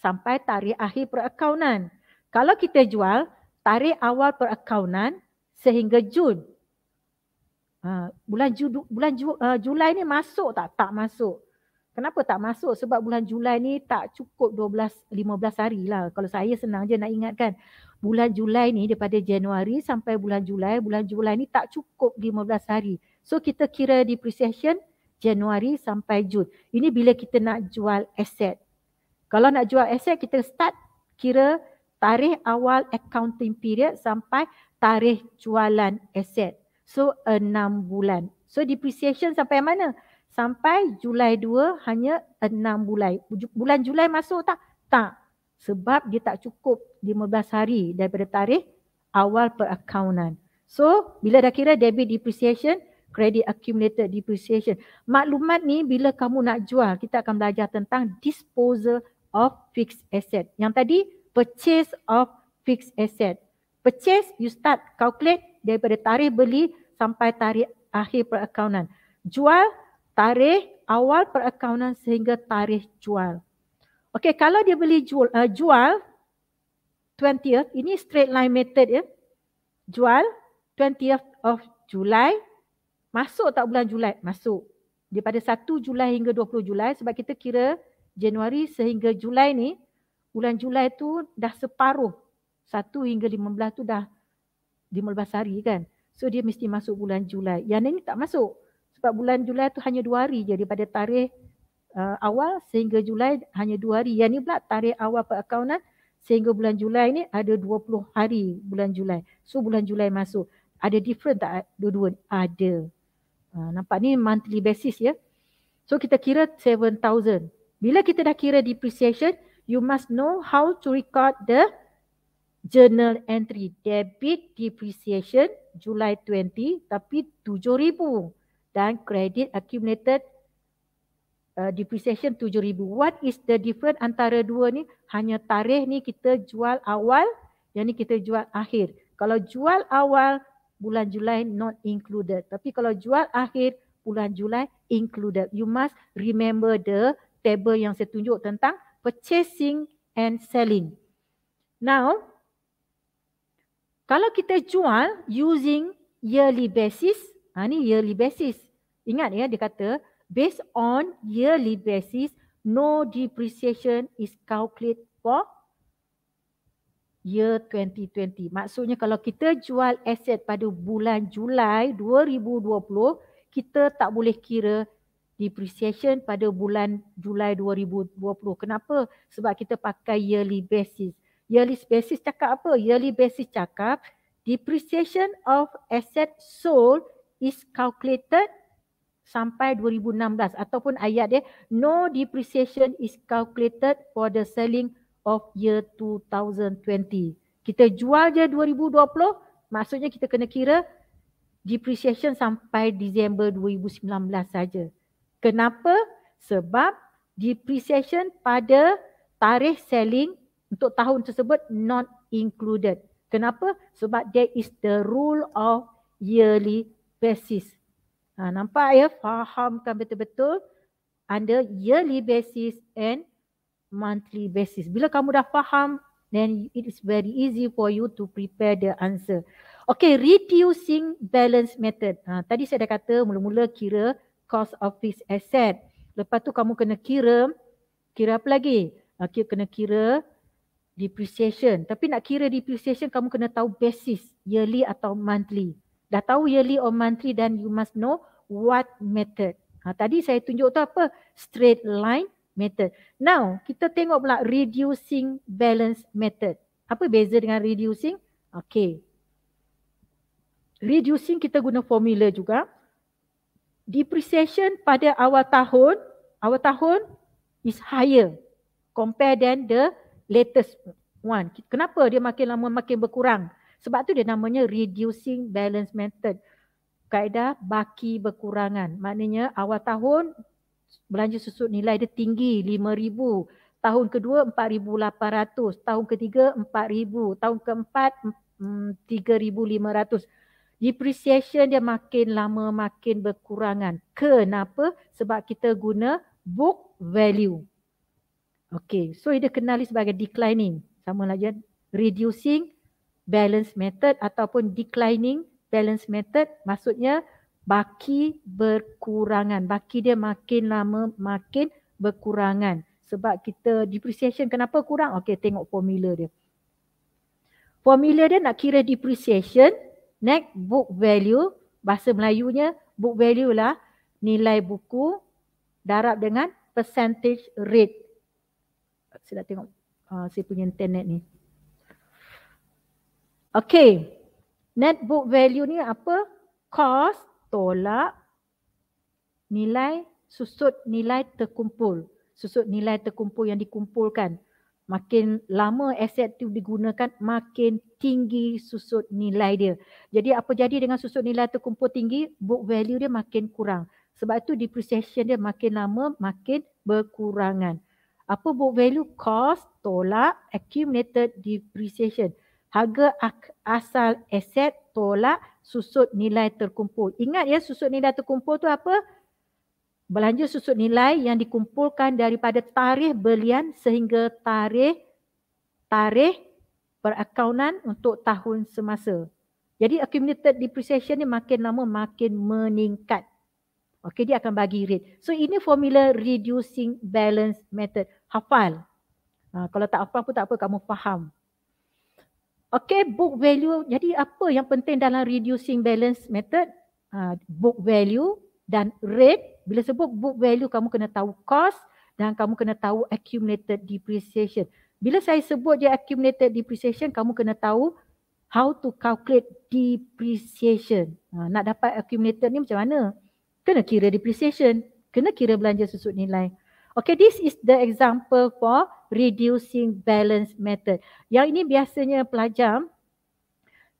sampai tarikh akhir perakaunan. Kalau kita jual tarikh awal perakaunan sehingga Jun. Ha, bulan Ju, bulan Ju, uh, Julai ni masuk tak? Tak masuk. Kenapa tak masuk? Sebab bulan Julai ni tak cukup 12, 15 hari lah. Kalau saya senang je nak ingatkan. Bulan Julai ni daripada Januari sampai bulan Julai. Bulan Julai ni tak cukup 15 hari. So kita kira depreciation Januari sampai Jun. Ini bila kita nak jual aset. Kalau nak jual aset kita start kira tarikh awal accounting period sampai tarikh jualan aset. So enam bulan. So depreciation sampai mana? Sampai Julai 2 hanya enam bulan. Bulan Julai masuk tak? Tak. Sebab dia tak cukup 15 hari daripada tarikh awal perakaunan. So bila dah kira debit depreciation, credit accumulated depreciation. Maklumat ni bila kamu nak jual, kita akan belajar tentang disposal of fixed asset. Yang tadi purchase of fixed asset. Purchase you start calculate daripada tarikh beli sampai tarikh akhir perakaunan. Jual tarikh awal perakaunan sehingga tarikh jual. okay kalau dia beli jual uh, jual 20th, ini straight line method ya. Jual 20th of Julai Masuk tak bulan Julai? Masuk. Daripada 1 Julai hingga 20 Julai sebab kita kira Januari sehingga Julai ni bulan Julai tu dah separuh. 1 hingga 15 tu dah 15 hari kan. So dia mesti masuk bulan Julai. Yang ini tak masuk. Sebab bulan Julai tu hanya 2 hari je daripada tarikh uh, awal sehingga Julai hanya 2 hari. Yang ni pula tarikh awal perakaunan eh, sehingga bulan Julai ni ada 20 hari bulan Julai. So bulan Julai masuk. Ada different tak dua-dua? Ada. Ah, nampak ni monthly basis ya. So kita kira 7000. Bila kita dah kira depreciation, you must know how to record the journal entry debit depreciation July 20 tapi 7000 dan credit accumulated uh, depreciation 7000. What is the difference antara dua ni? Hanya tarikh ni kita jual awal, yang ni kita jual akhir. Kalau jual awal bulan Julai not included. Tapi kalau jual akhir bulan Julai included. You must remember the table yang saya tunjuk tentang purchasing and selling. Now, kalau kita jual using yearly basis, ha, ni yearly basis. Ingat ya, dia kata based on yearly basis, no depreciation is calculated for year 2020. Maksudnya kalau kita jual aset pada bulan Julai 2020, kita tak boleh kira depreciation pada bulan Julai 2020. Kenapa? Sebab kita pakai yearly basis. Yearly basis cakap apa? Yearly basis cakap depreciation of asset sold is calculated sampai 2016 ataupun ayat dia no depreciation is calculated for the selling of year 2020. Kita jual je 2020, maksudnya kita kena kira depreciation sampai Disember 2019 saja. Kenapa? Sebab depreciation pada tarikh selling untuk tahun tersebut not included. Kenapa? Sebab there is the rule of yearly basis. Ha, nampak ya? Fahamkan betul-betul under yearly basis and monthly basis. Bila kamu dah faham, then it is very easy for you to prepare the answer. Okay, reducing balance method. Ha, tadi saya dah kata mula-mula kira cost of fixed asset. Lepas tu kamu kena kira, kira apa lagi? Okay, ha, kena kira depreciation. Tapi nak kira depreciation, kamu kena tahu basis yearly atau monthly. Dah tahu yearly or monthly, then you must know what method. Ha, tadi saya tunjuk tu apa? Straight line method. Now, kita tengok pula reducing balance method. Apa beza dengan reducing? Okay. Reducing kita guna formula juga. Depreciation pada awal tahun, awal tahun is higher compare than the latest one. Kenapa dia makin lama makin berkurang? Sebab tu dia namanya reducing balance method. Kaedah baki berkurangan. Maknanya awal tahun belanja susut nilai dia tinggi 5000 tahun kedua 4800 tahun ketiga 4000 tahun keempat 3500 hmm, depreciation dia makin lama makin berkurangan kenapa sebab kita guna book value okay so dia kenali sebagai declining sama lagi reducing balance method ataupun declining balance method maksudnya baki berkurangan. Baki dia makin lama makin berkurangan. Sebab kita depreciation kenapa kurang? Okey tengok formula dia. Formula dia nak kira depreciation, net book value, bahasa Melayunya book value lah nilai buku darab dengan percentage rate. Saya dah tengok uh, saya punya internet ni. Okay. Net book value ni apa? Cost tolak nilai susut nilai terkumpul. Susut nilai terkumpul yang dikumpulkan. Makin lama aset itu digunakan, makin tinggi susut nilai dia. Jadi apa jadi dengan susut nilai terkumpul tinggi? Book value dia makin kurang. Sebab itu depreciation dia makin lama makin berkurangan. Apa book value? Cost tolak accumulated depreciation harga asal aset tolak susut nilai terkumpul. Ingat ya susut nilai terkumpul tu apa? Belanja susut nilai yang dikumpulkan daripada tarikh belian sehingga tarikh tarikh perakaunan untuk tahun semasa. Jadi accumulated depreciation ni makin lama makin meningkat. Okey dia akan bagi rate. So ini formula reducing balance method. Hafal. Ha, kalau tak hafal pun tak apa kamu faham. Okay, book value. Jadi apa yang penting dalam reducing balance method? Uh, book value dan rate. Bila sebut book value, kamu kena tahu cost dan kamu kena tahu accumulated depreciation. Bila saya sebut je accumulated depreciation, kamu kena tahu how to calculate depreciation. Ha, nak dapat accumulated ni macam mana? Kena kira depreciation. Kena kira belanja susut nilai. Okay, this is the example for reducing balance method. Yang ini biasanya pelajar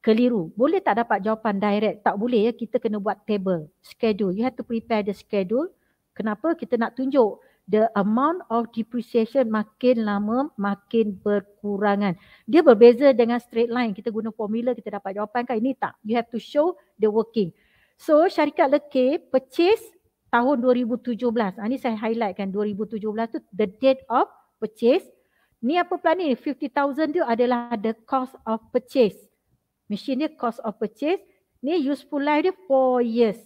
keliru. Boleh tak dapat jawapan direct? Tak boleh ya. Kita kena buat table, schedule. You have to prepare the schedule. Kenapa? Kita nak tunjuk the amount of depreciation makin lama makin berkurangan. Dia berbeza dengan straight line. Kita guna formula kita dapat jawapan kan? Ini tak. You have to show the working. So syarikat leke purchase tahun 2017. Ha, ah, ni saya highlight kan 2017 tu the date of purchase. Ni apa plan ni? 50,000 tu adalah the cost of purchase. Machine dia cost of purchase. Ni useful life dia 4 years.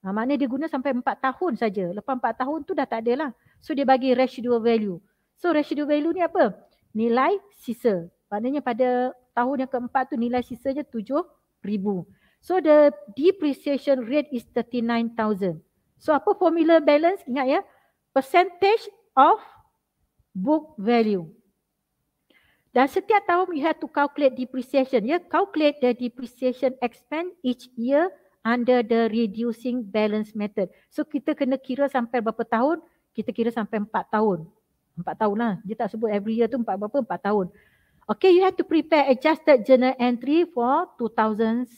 Ha, maknanya dia guna sampai 4 tahun saja. Lepas 4 tahun tu dah tak ada lah. So dia bagi residual value. So residual value ni apa? Nilai sisa. Maknanya pada tahun yang keempat tu nilai sisanya 7,000. So the depreciation rate is 39,000. So apa formula balance? Ingat ya. Percentage of book value. Dan setiap tahun you have to calculate depreciation. Yeah, calculate the depreciation expense each year under the reducing balance method. So kita kena kira sampai berapa tahun? Kita kira sampai 4 tahun. 4 tahun lah. Dia tak sebut every year tu 4 berapa? 4 tahun. Okay, you have to prepare adjusted journal entry for 2017.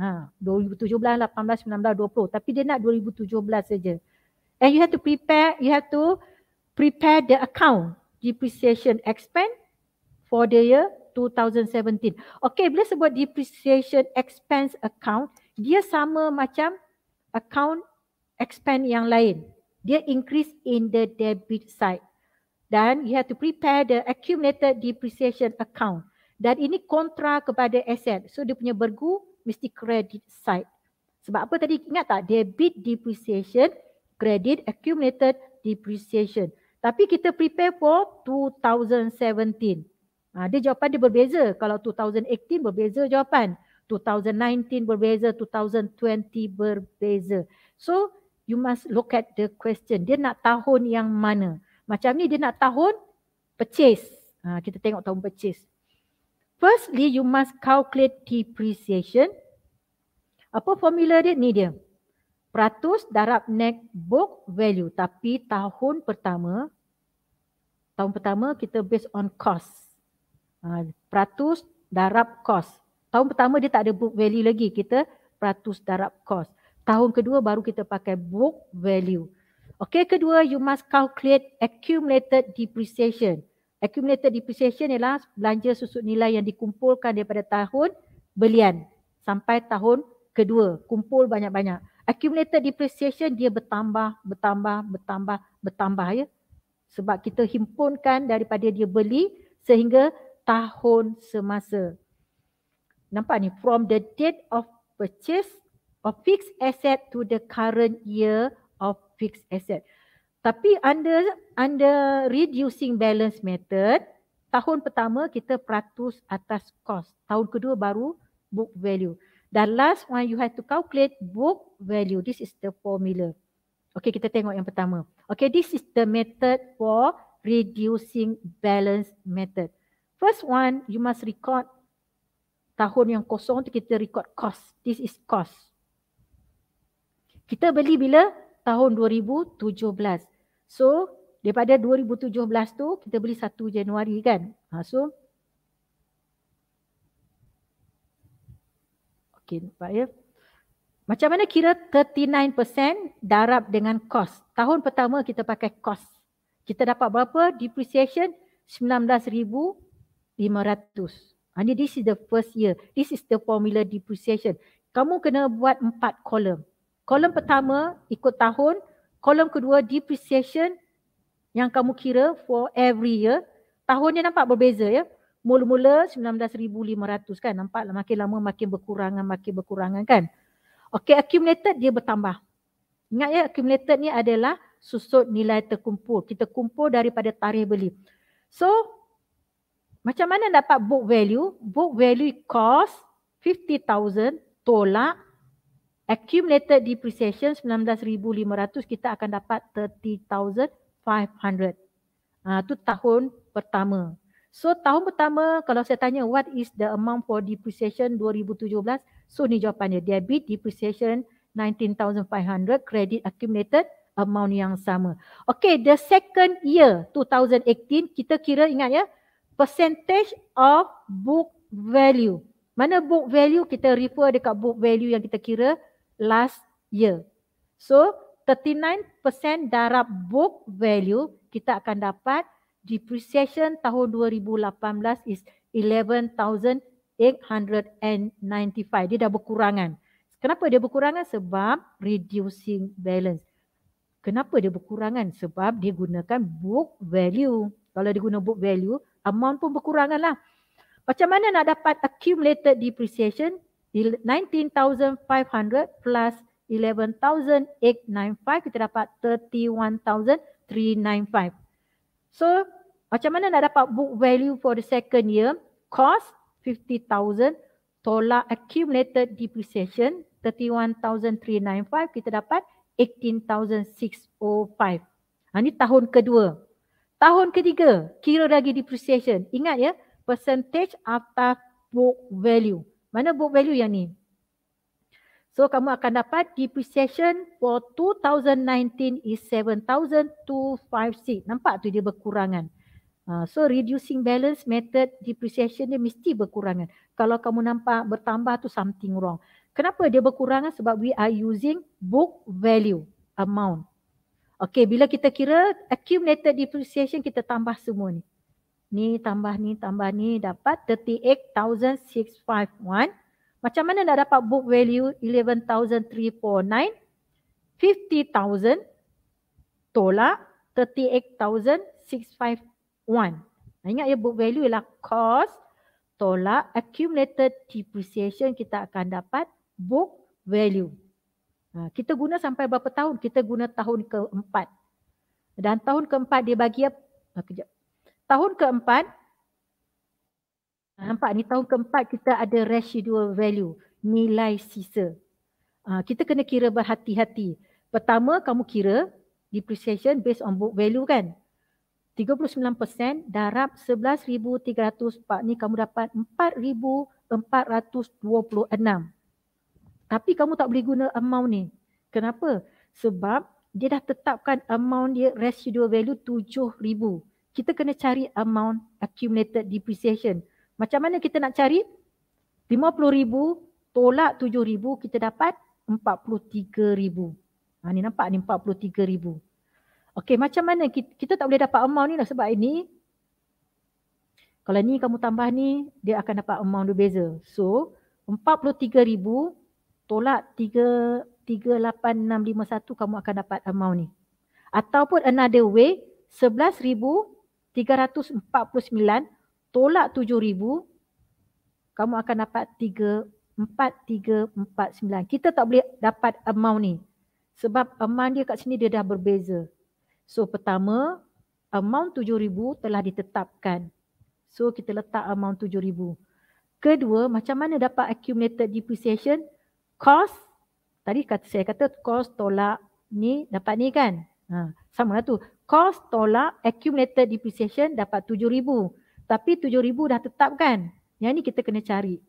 Ha, 2017, 18, 19, 20. Tapi dia nak 2017 saja. And you have to prepare, you have to prepare the account depreciation expense for the year 2017. Okay, bila sebut depreciation expense account, dia sama macam account expense yang lain. Dia increase in the debit side dan you have to prepare the accumulated depreciation account dan ini kontra kepada aset, so dia punya bergu mesti credit side sebab apa tadi ingat tak debit depreciation credit accumulated depreciation tapi kita prepare for 2017 ha, dia jawapan dia berbeza kalau 2018 berbeza jawapan 2019 berbeza 2020 berbeza so you must look at the question dia nak tahun yang mana macam ni dia nak tahun purchase. Ha, kita tengok tahun purchase. Firstly, you must calculate depreciation. Apa formula dia? Ni dia. Peratus darab net book value. Tapi tahun pertama, tahun pertama kita based on cost. Ha, peratus darab cost. Tahun pertama dia tak ada book value lagi. Kita peratus darab cost. Tahun kedua baru kita pakai book value. Okey, kedua, you must calculate accumulated depreciation. Accumulated depreciation ialah belanja susut nilai yang dikumpulkan daripada tahun belian sampai tahun kedua. Kumpul banyak-banyak. Accumulated depreciation dia bertambah, bertambah, bertambah, bertambah ya. Sebab kita himpunkan daripada dia beli sehingga tahun semasa. Nampak ni? From the date of purchase of fixed asset to the current year of fixed asset. Tapi under under reducing balance method, tahun pertama kita peratus atas cost. Tahun kedua baru book value. Dan last one you have to calculate book value. This is the formula. Okay, kita tengok yang pertama. Okay, this is the method for reducing balance method. First one, you must record tahun yang kosong tu kita record cost. This is cost. Kita beli bila? tahun 2017. So daripada 2017 tu kita beli 1 Januari kan. Ha, so Okay nampak ya. Macam mana kira 39% darab dengan kos. Tahun pertama kita pakai kos. Kita dapat berapa? Depreciation 19,500. Ini ha, this is the first year. This is the formula depreciation. Kamu kena buat empat kolom. Kolom pertama ikut tahun, kolom kedua depreciation yang kamu kira for every year. Tahunnya nampak berbeza ya. Mula-mula 19,500 kan nampak makin lama makin berkurangan, makin berkurangan kan. Okay accumulated dia bertambah. Ingat ya accumulated ni adalah susut nilai terkumpul. Kita kumpul daripada tarikh beli. So macam mana dapat book value? Book value cost 50,000 tolak Accumulated depreciation 19,500 kita akan dapat 30,500. Ah uh, tu tahun pertama. So tahun pertama kalau saya tanya what is the amount for depreciation 2017? So ni jawapannya debit depreciation 19,500 credit accumulated amount yang sama. Okay the second year 2018 kita kira ingat ya percentage of book value. Mana book value kita refer dekat book value yang kita kira last year. So 39% darab book value kita akan dapat depreciation tahun 2018 is 11,895. Dia dah berkurangan. Kenapa dia berkurangan? Sebab reducing balance. Kenapa dia berkurangan? Sebab dia gunakan book value. Kalau dia guna book value, amount pun berkurangan lah. Macam mana nak dapat accumulated depreciation? 19,500 plus 11,895 kita dapat 31,395. So macam mana nak dapat book value for the second year? Cost 50,000 tolak accumulated depreciation 31,395 kita dapat 18,605. Ha, ini tahun kedua. Tahun ketiga, kira lagi depreciation. Ingat ya, percentage after book value. Mana book value yang ni? So kamu akan dapat depreciation for 2019 is 7,256. Nampak tu dia berkurangan. Ah, so reducing balance method depreciation dia mesti berkurangan. Kalau kamu nampak bertambah tu something wrong. Kenapa dia berkurangan? Sebab we are using book value amount. Okay bila kita kira accumulated depreciation kita tambah semua ni ni tambah ni tambah ni dapat 38,651. Macam mana nak dapat book value 11,349? 50,000 tolak 38,651. Ingat ya book value ialah cost tolak accumulated depreciation kita akan dapat book value. Ha, kita guna sampai berapa tahun? Kita guna tahun keempat. Dan tahun keempat dia bagi apa? Ha, kejap tahun keempat nampak ni tahun keempat kita ada residual value nilai sisa uh, kita kena kira berhati-hati pertama kamu kira depreciation based on book value kan 39% darab 11304 ni kamu dapat 4426 tapi kamu tak boleh guna amount ni kenapa sebab dia dah tetapkan amount dia residual value kita kena cari amount accumulated depreciation. Macam mana kita nak cari? RM50,000 tolak RM7,000 kita dapat RM43,000. Ha, ni nampak ni RM43,000. Okay macam mana kita, kita tak boleh dapat amount ni lah sebab ini kalau ni kamu tambah ni dia akan dapat amount berbeza. So RM43,000 tolak 38651 kamu akan dapat amount ni. Ataupun another way RM11,000 349 tolak 7000 kamu akan dapat 34349 kita tak boleh dapat amount ni sebab amount dia kat sini dia dah berbeza so pertama amount 7000 telah ditetapkan so kita letak amount 7000 kedua macam mana dapat accumulated depreciation cost tadi kata saya kata cost tolak ni dapat ni kan ha sama lah tu Kos tolak accumulated depreciation dapat RM7,000. Tapi RM7,000 dah tetap kan? Yang ni kita kena cari.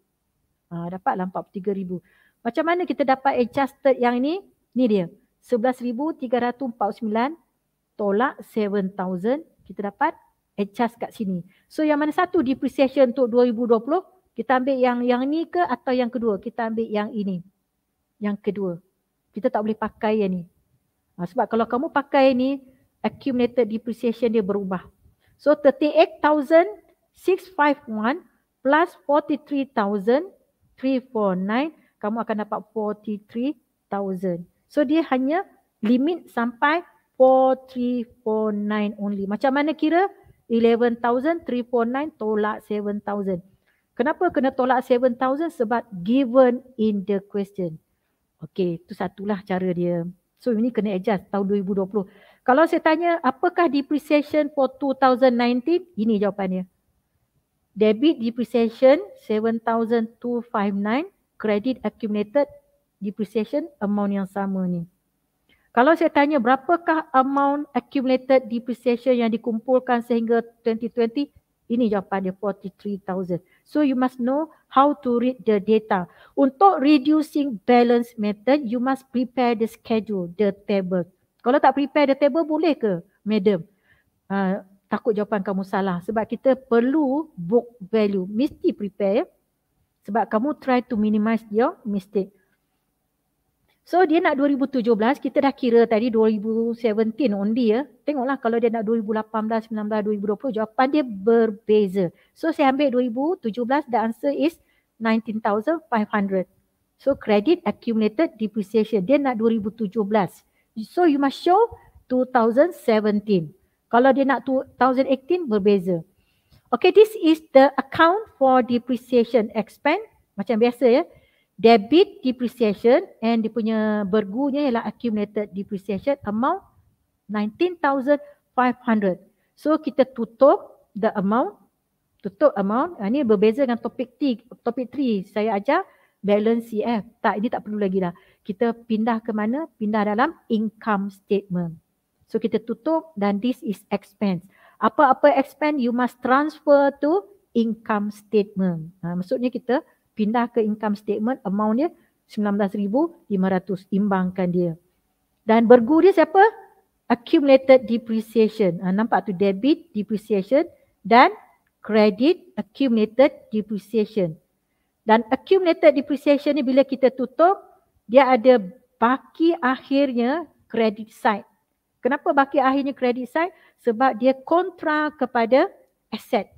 Ha, dapatlah RM43,000. Macam mana kita dapat adjusted yang ni? Ni dia. RM11,349 tolak RM7,000 kita dapat adjust kat sini. So yang mana satu depreciation untuk 2020? Kita ambil yang yang ni ke atau yang kedua? Kita ambil yang ini. Yang kedua. Kita tak boleh pakai yang ni. Ha, sebab kalau kamu pakai ni, accumulated depreciation dia berubah. So 38,651 plus 43,349 kamu akan dapat 43,000. So dia hanya limit sampai 4349 only. Macam mana kira? 11,349 tolak 7,000. Kenapa kena tolak 7,000? Sebab given in the question. Okay, tu satulah cara dia. So ini kena adjust tahun 2020. Kalau saya tanya apakah depreciation for 2019, ini jawapannya. Debit depreciation 7,259, credit accumulated depreciation amount yang sama ni. Kalau saya tanya berapakah amount accumulated depreciation yang dikumpulkan sehingga 2020, ini jawapannya 43,000. So you must know how to read the data. Untuk reducing balance method, you must prepare the schedule, the table. Kalau tak prepare the table boleh ke madam? Uh, takut jawapan kamu salah sebab kita perlu book value. Mesti prepare ya. Sebab kamu try to minimize your mistake. So dia nak 2017, kita dah kira tadi 2017 only ya. Tengoklah kalau dia nak 2018, 19, 2020 jawapan dia berbeza. So saya ambil 2017 the answer is 19,500. So credit accumulated depreciation. Dia nak 2017. So you must show 2017. Kalau dia nak 2018 berbeza. Okay, this is the account for depreciation expense. Macam biasa ya. Debit depreciation and dia punya bergunya ialah accumulated depreciation amount 19,500. So kita tutup the amount tutup amount. ini ah, berbeza dengan topik 3, topik 3 saya ajar balance CF. Tak, ini tak perlu lagi lah kita pindah ke mana? Pindah dalam income statement. So kita tutup dan this is expense. Apa-apa expense you must transfer to income statement. Ha, maksudnya kita pindah ke income statement amount dia 19,500 imbangkan dia. Dan bergu dia siapa? Accumulated depreciation. Ha, nampak tu debit depreciation dan credit accumulated depreciation. Dan accumulated depreciation ni bila kita tutup dia ada baki akhirnya credit side. Kenapa baki akhirnya credit side? Sebab dia kontra kepada aset.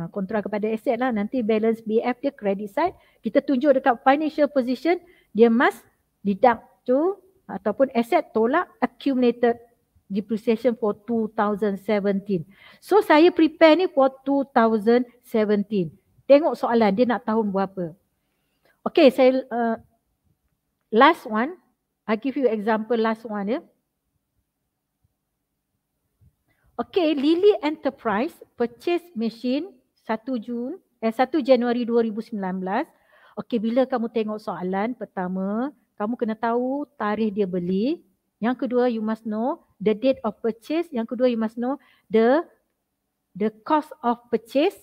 Ha, kontra kepada aset lah. Nanti balance BF dia credit side. Kita tunjuk dekat financial position, dia must deduct to ataupun aset tolak accumulated depreciation for 2017. So saya prepare ni for 2017. Tengok soalan dia nak tahun berapa. Okay saya uh, Last one, I give you example last one ya. Yeah. Okay, Lily Enterprise purchase machine 1 Jun eh 1 Januari 2019. Okay, bila kamu tengok soalan pertama, kamu kena tahu tarikh dia beli. Yang kedua, you must know the date of purchase. Yang kedua, you must know the the cost of purchase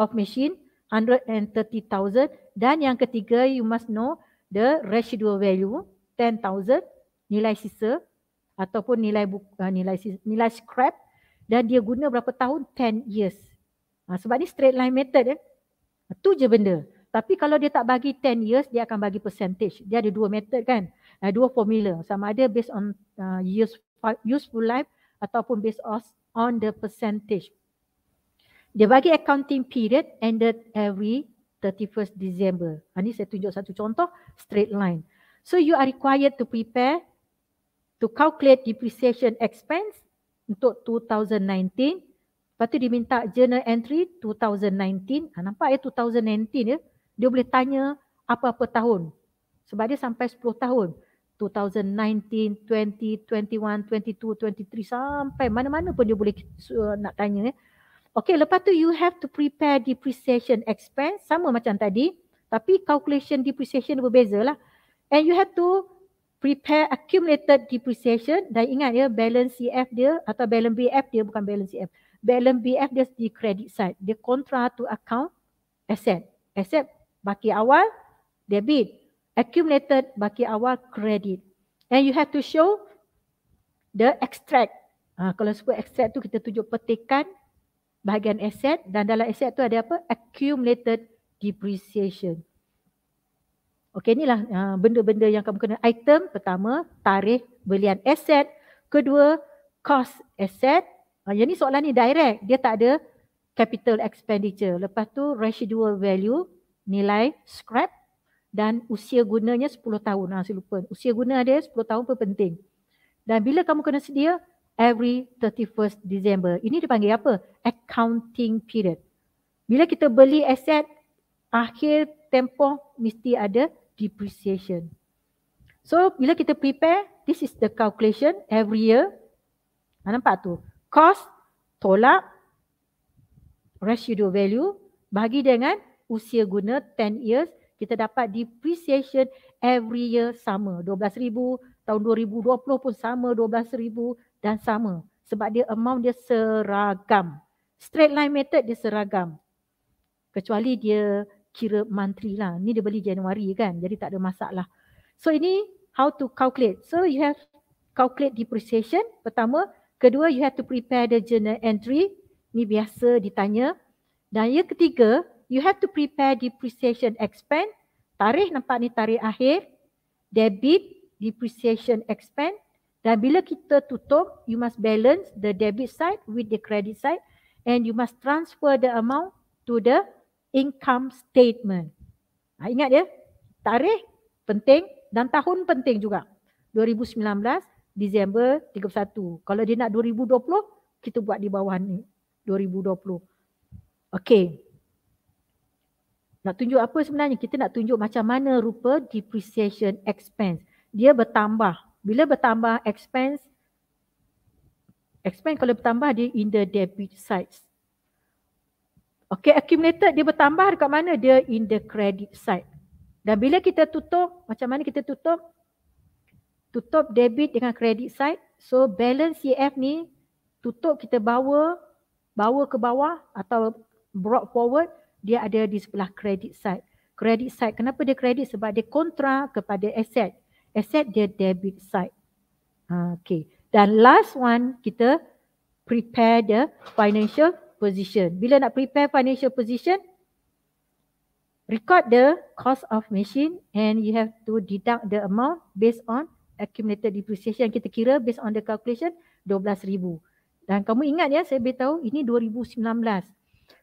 of machine 130,000 dan yang ketiga, you must know the residual value 10000 nilai sisa ataupun nilai buka, ah, nilai nilai scrap dan dia guna berapa tahun 10 years ha, sebab ni straight line method eh ah, tu je benda tapi kalau dia tak bagi 10 years dia akan bagi percentage dia ada dua method kan uh, dua formula sama ada based on uh, useful life ataupun based on on the percentage dia bagi accounting period ended every 31st December. Ha, ini saya tunjuk satu contoh straight line. So you are required to prepare to calculate depreciation expense untuk 2019. Lepas tu diminta journal entry 2019. Ha, nampak ya 2019 ya. Dia boleh tanya apa-apa tahun. Sebab dia sampai 10 tahun. 2019, 20, 21, 22, 23 sampai mana-mana pun dia boleh uh, nak tanya. Eh. Okay, lepas tu you have to prepare depreciation expense sama macam tadi, tapi calculation depreciation berbeza lah. And you have to prepare accumulated depreciation dan ingat ya balance CF dia atau balance BF dia bukan balance CF. Balance BF dia di credit side. Dia contra to account asset. Asset baki awal debit. Accumulated baki awal credit. And you have to show the extract. Ha, kalau sebut extract tu kita tunjuk petikan bahagian aset dan dalam aset tu ada apa? Accumulated depreciation. Okey inilah uh, benda-benda yang kamu kena item pertama tarikh belian aset, kedua cost aset. Uh, yang ni soalan ni direct, dia tak ada capital expenditure. Lepas tu residual value, nilai scrap dan usia gunanya 10 tahun. Ha, saya lupa. Usia guna dia 10 tahun pun penting. Dan bila kamu kena sedia, every 31st December. Ini dipanggil apa? Accounting period. Bila kita beli aset, akhir tempoh mesti ada depreciation. So, bila kita prepare, this is the calculation every year. Nampak tu? Cost, tolak, residual value, bagi dengan usia guna 10 years, kita dapat depreciation every year sama. 12,000, tahun 2020 pun sama 12,000, dan sama sebab dia amount dia seragam. Straight line method dia seragam. Kecuali dia kira mantri lah. Ni dia beli Januari kan. Jadi tak ada masalah. So ini how to calculate. So you have calculate depreciation pertama. Kedua you have to prepare the journal entry. Ni biasa ditanya. Dan yang ketiga you have to prepare depreciation expense. Tarikh nampak ni tarikh akhir. Debit depreciation expense. Dan bila kita tutup, you must balance the debit side with the credit side and you must transfer the amount to the income statement. Ha, ingat ya, tarikh penting dan tahun penting juga. 2019, Disember 31. Kalau dia nak 2020, kita buat di bawah ni. 2020. Okay. Nak tunjuk apa sebenarnya? Kita nak tunjuk macam mana rupa depreciation expense. Dia bertambah bila bertambah expense expense kalau bertambah dia in the debit side okay accumulated dia bertambah dekat mana dia in the credit side dan bila kita tutup macam mana kita tutup tutup debit dengan credit side so balance CF ni tutup kita bawa bawa ke bawah atau brought forward dia ada di sebelah credit side credit side kenapa dia credit sebab dia kontra kepada asset except the debit side. Ha, okay. Dan last one, kita prepare the financial position. Bila nak prepare financial position, record the cost of machine and you have to deduct the amount based on accumulated depreciation. Kita kira based on the calculation, RM12,000. Dan kamu ingat ya, saya beritahu ini 2019.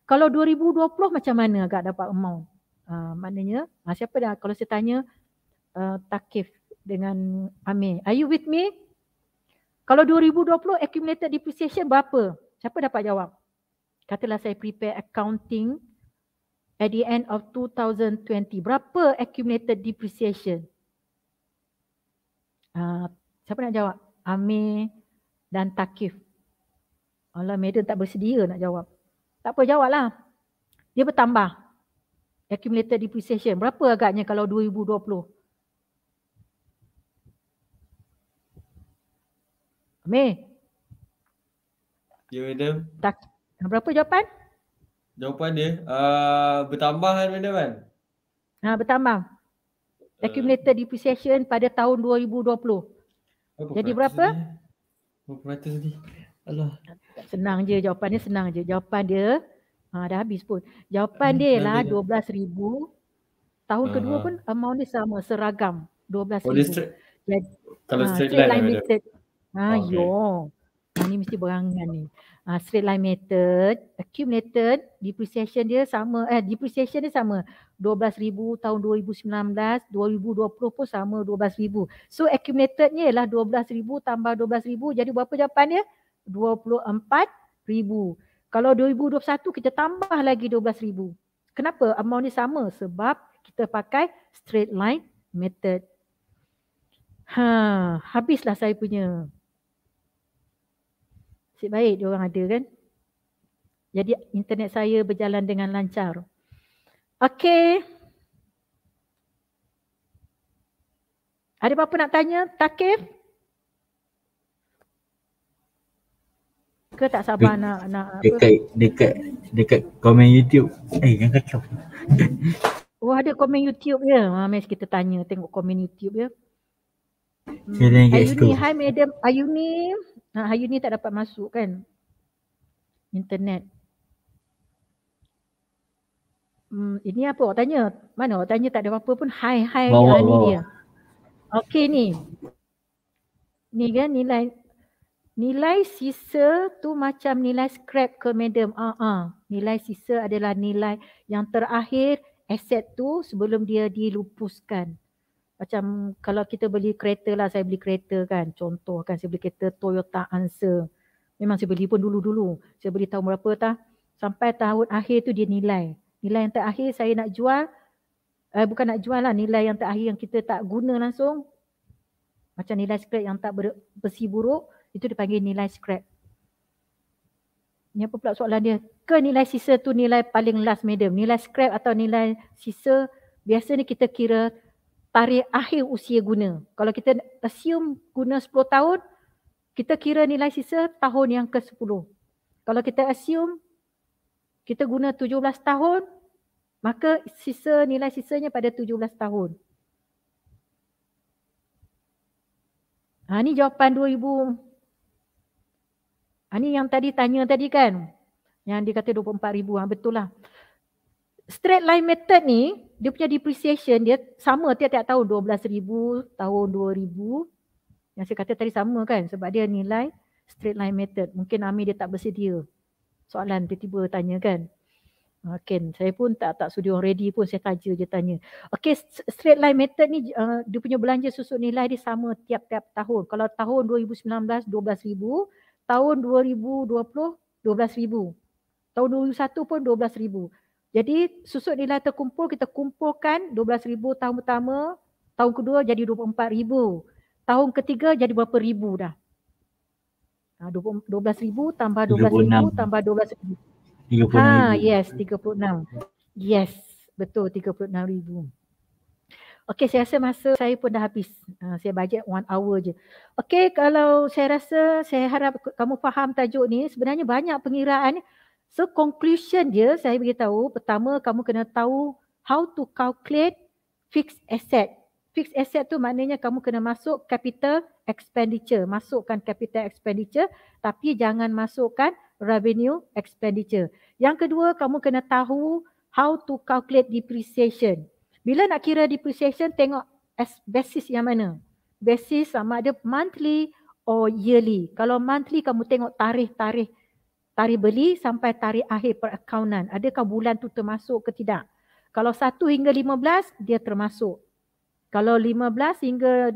Kalau 2020 macam mana agak dapat amount? Uh, maknanya, uh, siapa dah? Kalau saya tanya uh, Takif, dengan Ami, Are you with me? Kalau 2020 accumulated depreciation berapa? Siapa dapat jawab? Katalah saya prepare accounting at the end of 2020. Berapa accumulated depreciation? Uh, siapa nak jawab? Ami dan Takif. Allah Medan tak bersedia nak jawab. Tak apa jawablah. Dia bertambah. Accumulated depreciation. Berapa agaknya kalau 2020? Me. Ya, yeah, madam. Tak. Berapa jawapan? Jawapan dia uh, bertambah kan, madam kan? Ha, bertambah. Uh, Accumulated depreciation pada tahun 2020. Berapa Jadi berapa? Berapa ratus ni? Allah. Senang je jawapan dia senang je. Jawapan dia ha, dah habis pun. Jawapan hmm, dia ialah RM12,000. Tahun uh kedua pun amount dia sama seragam. RM12,000. Oh, kalau ha, straight line. Limited. Ada. Ayo. Ah, ah, okay. Ha, ah, ni mesti berangan ni. Ha, straight line method, accumulated, depreciation dia sama, eh depreciation dia sama. 12,000 tahun 2019, 2020 pun sama 12,000. So accumulated ni ialah 12,000 tambah 12,000 jadi berapa jawapan dia? 24,000. Kalau 2021 kita tambah lagi 12,000. Kenapa amount ni sama? Sebab kita pakai straight line method. Ha, habislah saya punya. Nasib baik dia orang ada kan. Jadi internet saya berjalan dengan lancar. Okey. Ada apa-apa nak tanya? Takif? Ke tak sabar De- nak nak dekat apa? dekat dekat komen YouTube. Eh, jangan kacau. Oh ada komen YouTube ya. Ha, ah, mes kita tanya tengok komen YouTube ya. Hmm. Ayuni, hi madam. Ayuni, Ha, hari ni tak dapat masuk kan internet. Hmm, ini apa awak tanya? Mana awak tanya tak ada apa-apa pun hai hai wow, wow, ni dia. Okey ni. Ni kan nilai nilai sisa tu macam nilai scrap ke madam. Ah uh-huh. Nilai sisa adalah nilai yang terakhir aset tu sebelum dia dilupuskan macam kalau kita beli kereta lah, saya beli kereta kan. Contoh kan saya beli kereta Toyota Answer. Memang saya beli pun dulu-dulu. Saya beli tahun berapa tah? Sampai tahun akhir tu dia nilai. Nilai yang terakhir saya nak jual. Eh, bukan nak jual lah. Nilai yang terakhir yang kita tak guna langsung. Macam nilai scrap yang tak ber, buruk. Itu dipanggil nilai scrap. Ni apa pula soalan dia? Ke nilai sisa tu nilai paling last medium? Nilai scrap atau nilai sisa? Biasanya kita kira tarikh akhir usia guna. Kalau kita assume guna 10 tahun, kita kira nilai sisa tahun yang ke-10. Kalau kita assume kita guna 17 tahun, maka sisa nilai sisanya pada 17 tahun. Ha, ini jawapan 2000. Ha, ini yang tadi tanya tadi kan. Yang dikata kata 24,000. Ha, betul lah. Straight line method ni, dia punya depreciation dia sama tiap-tiap tahun 12000 tahun 2000 yang saya kata tadi sama kan sebab dia nilai straight line method mungkin Amir dia tak bersedia soalan tiba-tiba tanya kan Okay, ah, saya pun tak tak studio ready pun saya saja je tanya. Okay, straight line method ni uh, dia punya belanja susut nilai dia sama tiap-tiap tahun. Kalau tahun 2019, 12,000. Tahun 2020, 12,000. Tahun 2021 pun jadi susut nilai terkumpul kita kumpulkan 12,000 tahun pertama, tahun kedua jadi 24,000. Tahun ketiga jadi berapa ribu dah? 12,000 ha, tambah 12,000 tambah 12,000. ah Ha, yes, 36. Yes, betul 36,000. Okay saya rasa masa saya pun dah habis. Uh, saya budget one hour je. Okay kalau saya rasa saya harap kamu faham tajuk ni sebenarnya banyak pengiraan ni. So conclusion dia saya beritahu pertama kamu kena tahu how to calculate fixed asset. Fixed asset tu maknanya kamu kena masuk capital expenditure. Masukkan capital expenditure tapi jangan masukkan revenue expenditure. Yang kedua kamu kena tahu how to calculate depreciation. Bila nak kira depreciation tengok as basis yang mana. Basis sama ada monthly or yearly. Kalau monthly kamu tengok tarikh-tarikh tarikh beli sampai tarikh akhir perakaunan. Adakah bulan tu termasuk ke tidak? Kalau 1 hingga 15, dia termasuk. Kalau 15 hingga 20,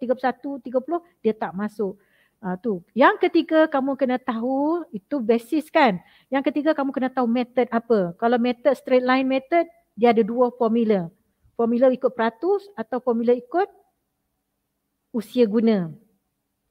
31, 30, dia tak masuk. Uh, tu. Yang ketiga kamu kena tahu itu basis kan. Yang ketiga kamu kena tahu method apa. Kalau method straight line method, dia ada dua formula. Formula ikut peratus atau formula ikut usia guna.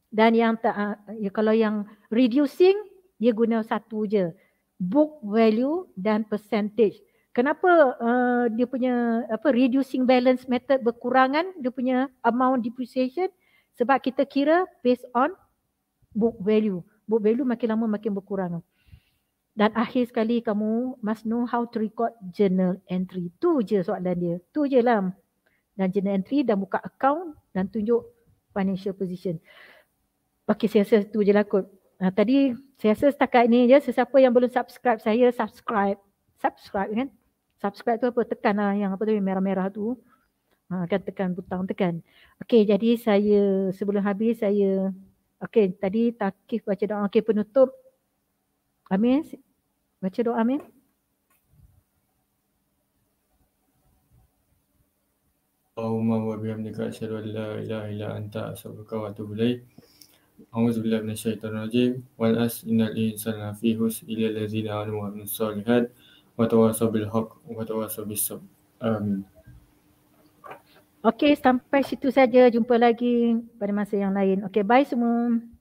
Dan yang tak, uh, kalau yang reducing, dia guna satu je book value dan percentage kenapa uh, dia punya apa reducing balance method berkurangan dia punya amount depreciation sebab kita kira based on book value book value makin lama makin berkurang dan akhir sekali kamu must know how to record journal entry tu je soalan dia tu je lah dan journal entry dan buka account dan tunjuk financial position okay saya rasa tu je lah kot uh, tadi saya rasa setakat ni je, sesiapa yang belum subscribe saya, subscribe. Subscribe kan? Subscribe tu apa? Tekan lah yang apa tu, merah-merah tu. Ha, kan tekan butang, tekan. Okay, jadi saya sebelum habis saya, okay tadi Takif baca doa. Okay, penutup. Amin. Baca doa Amin. Allahumma wa bihamdika asyhadu an la ilaha illa anta astaghfiruka wa atubu ilaik. أعوذ بالله من الشيطان الرجيم والأس إن الإنسان في حس إلى الذين آمنوا وعملوا الصالحات وتواصوا بالحق وتواصوا بالصبر آمين Okay, sampai situ saja. Jumpa lagi pada masa yang lain. Okay, bye semua.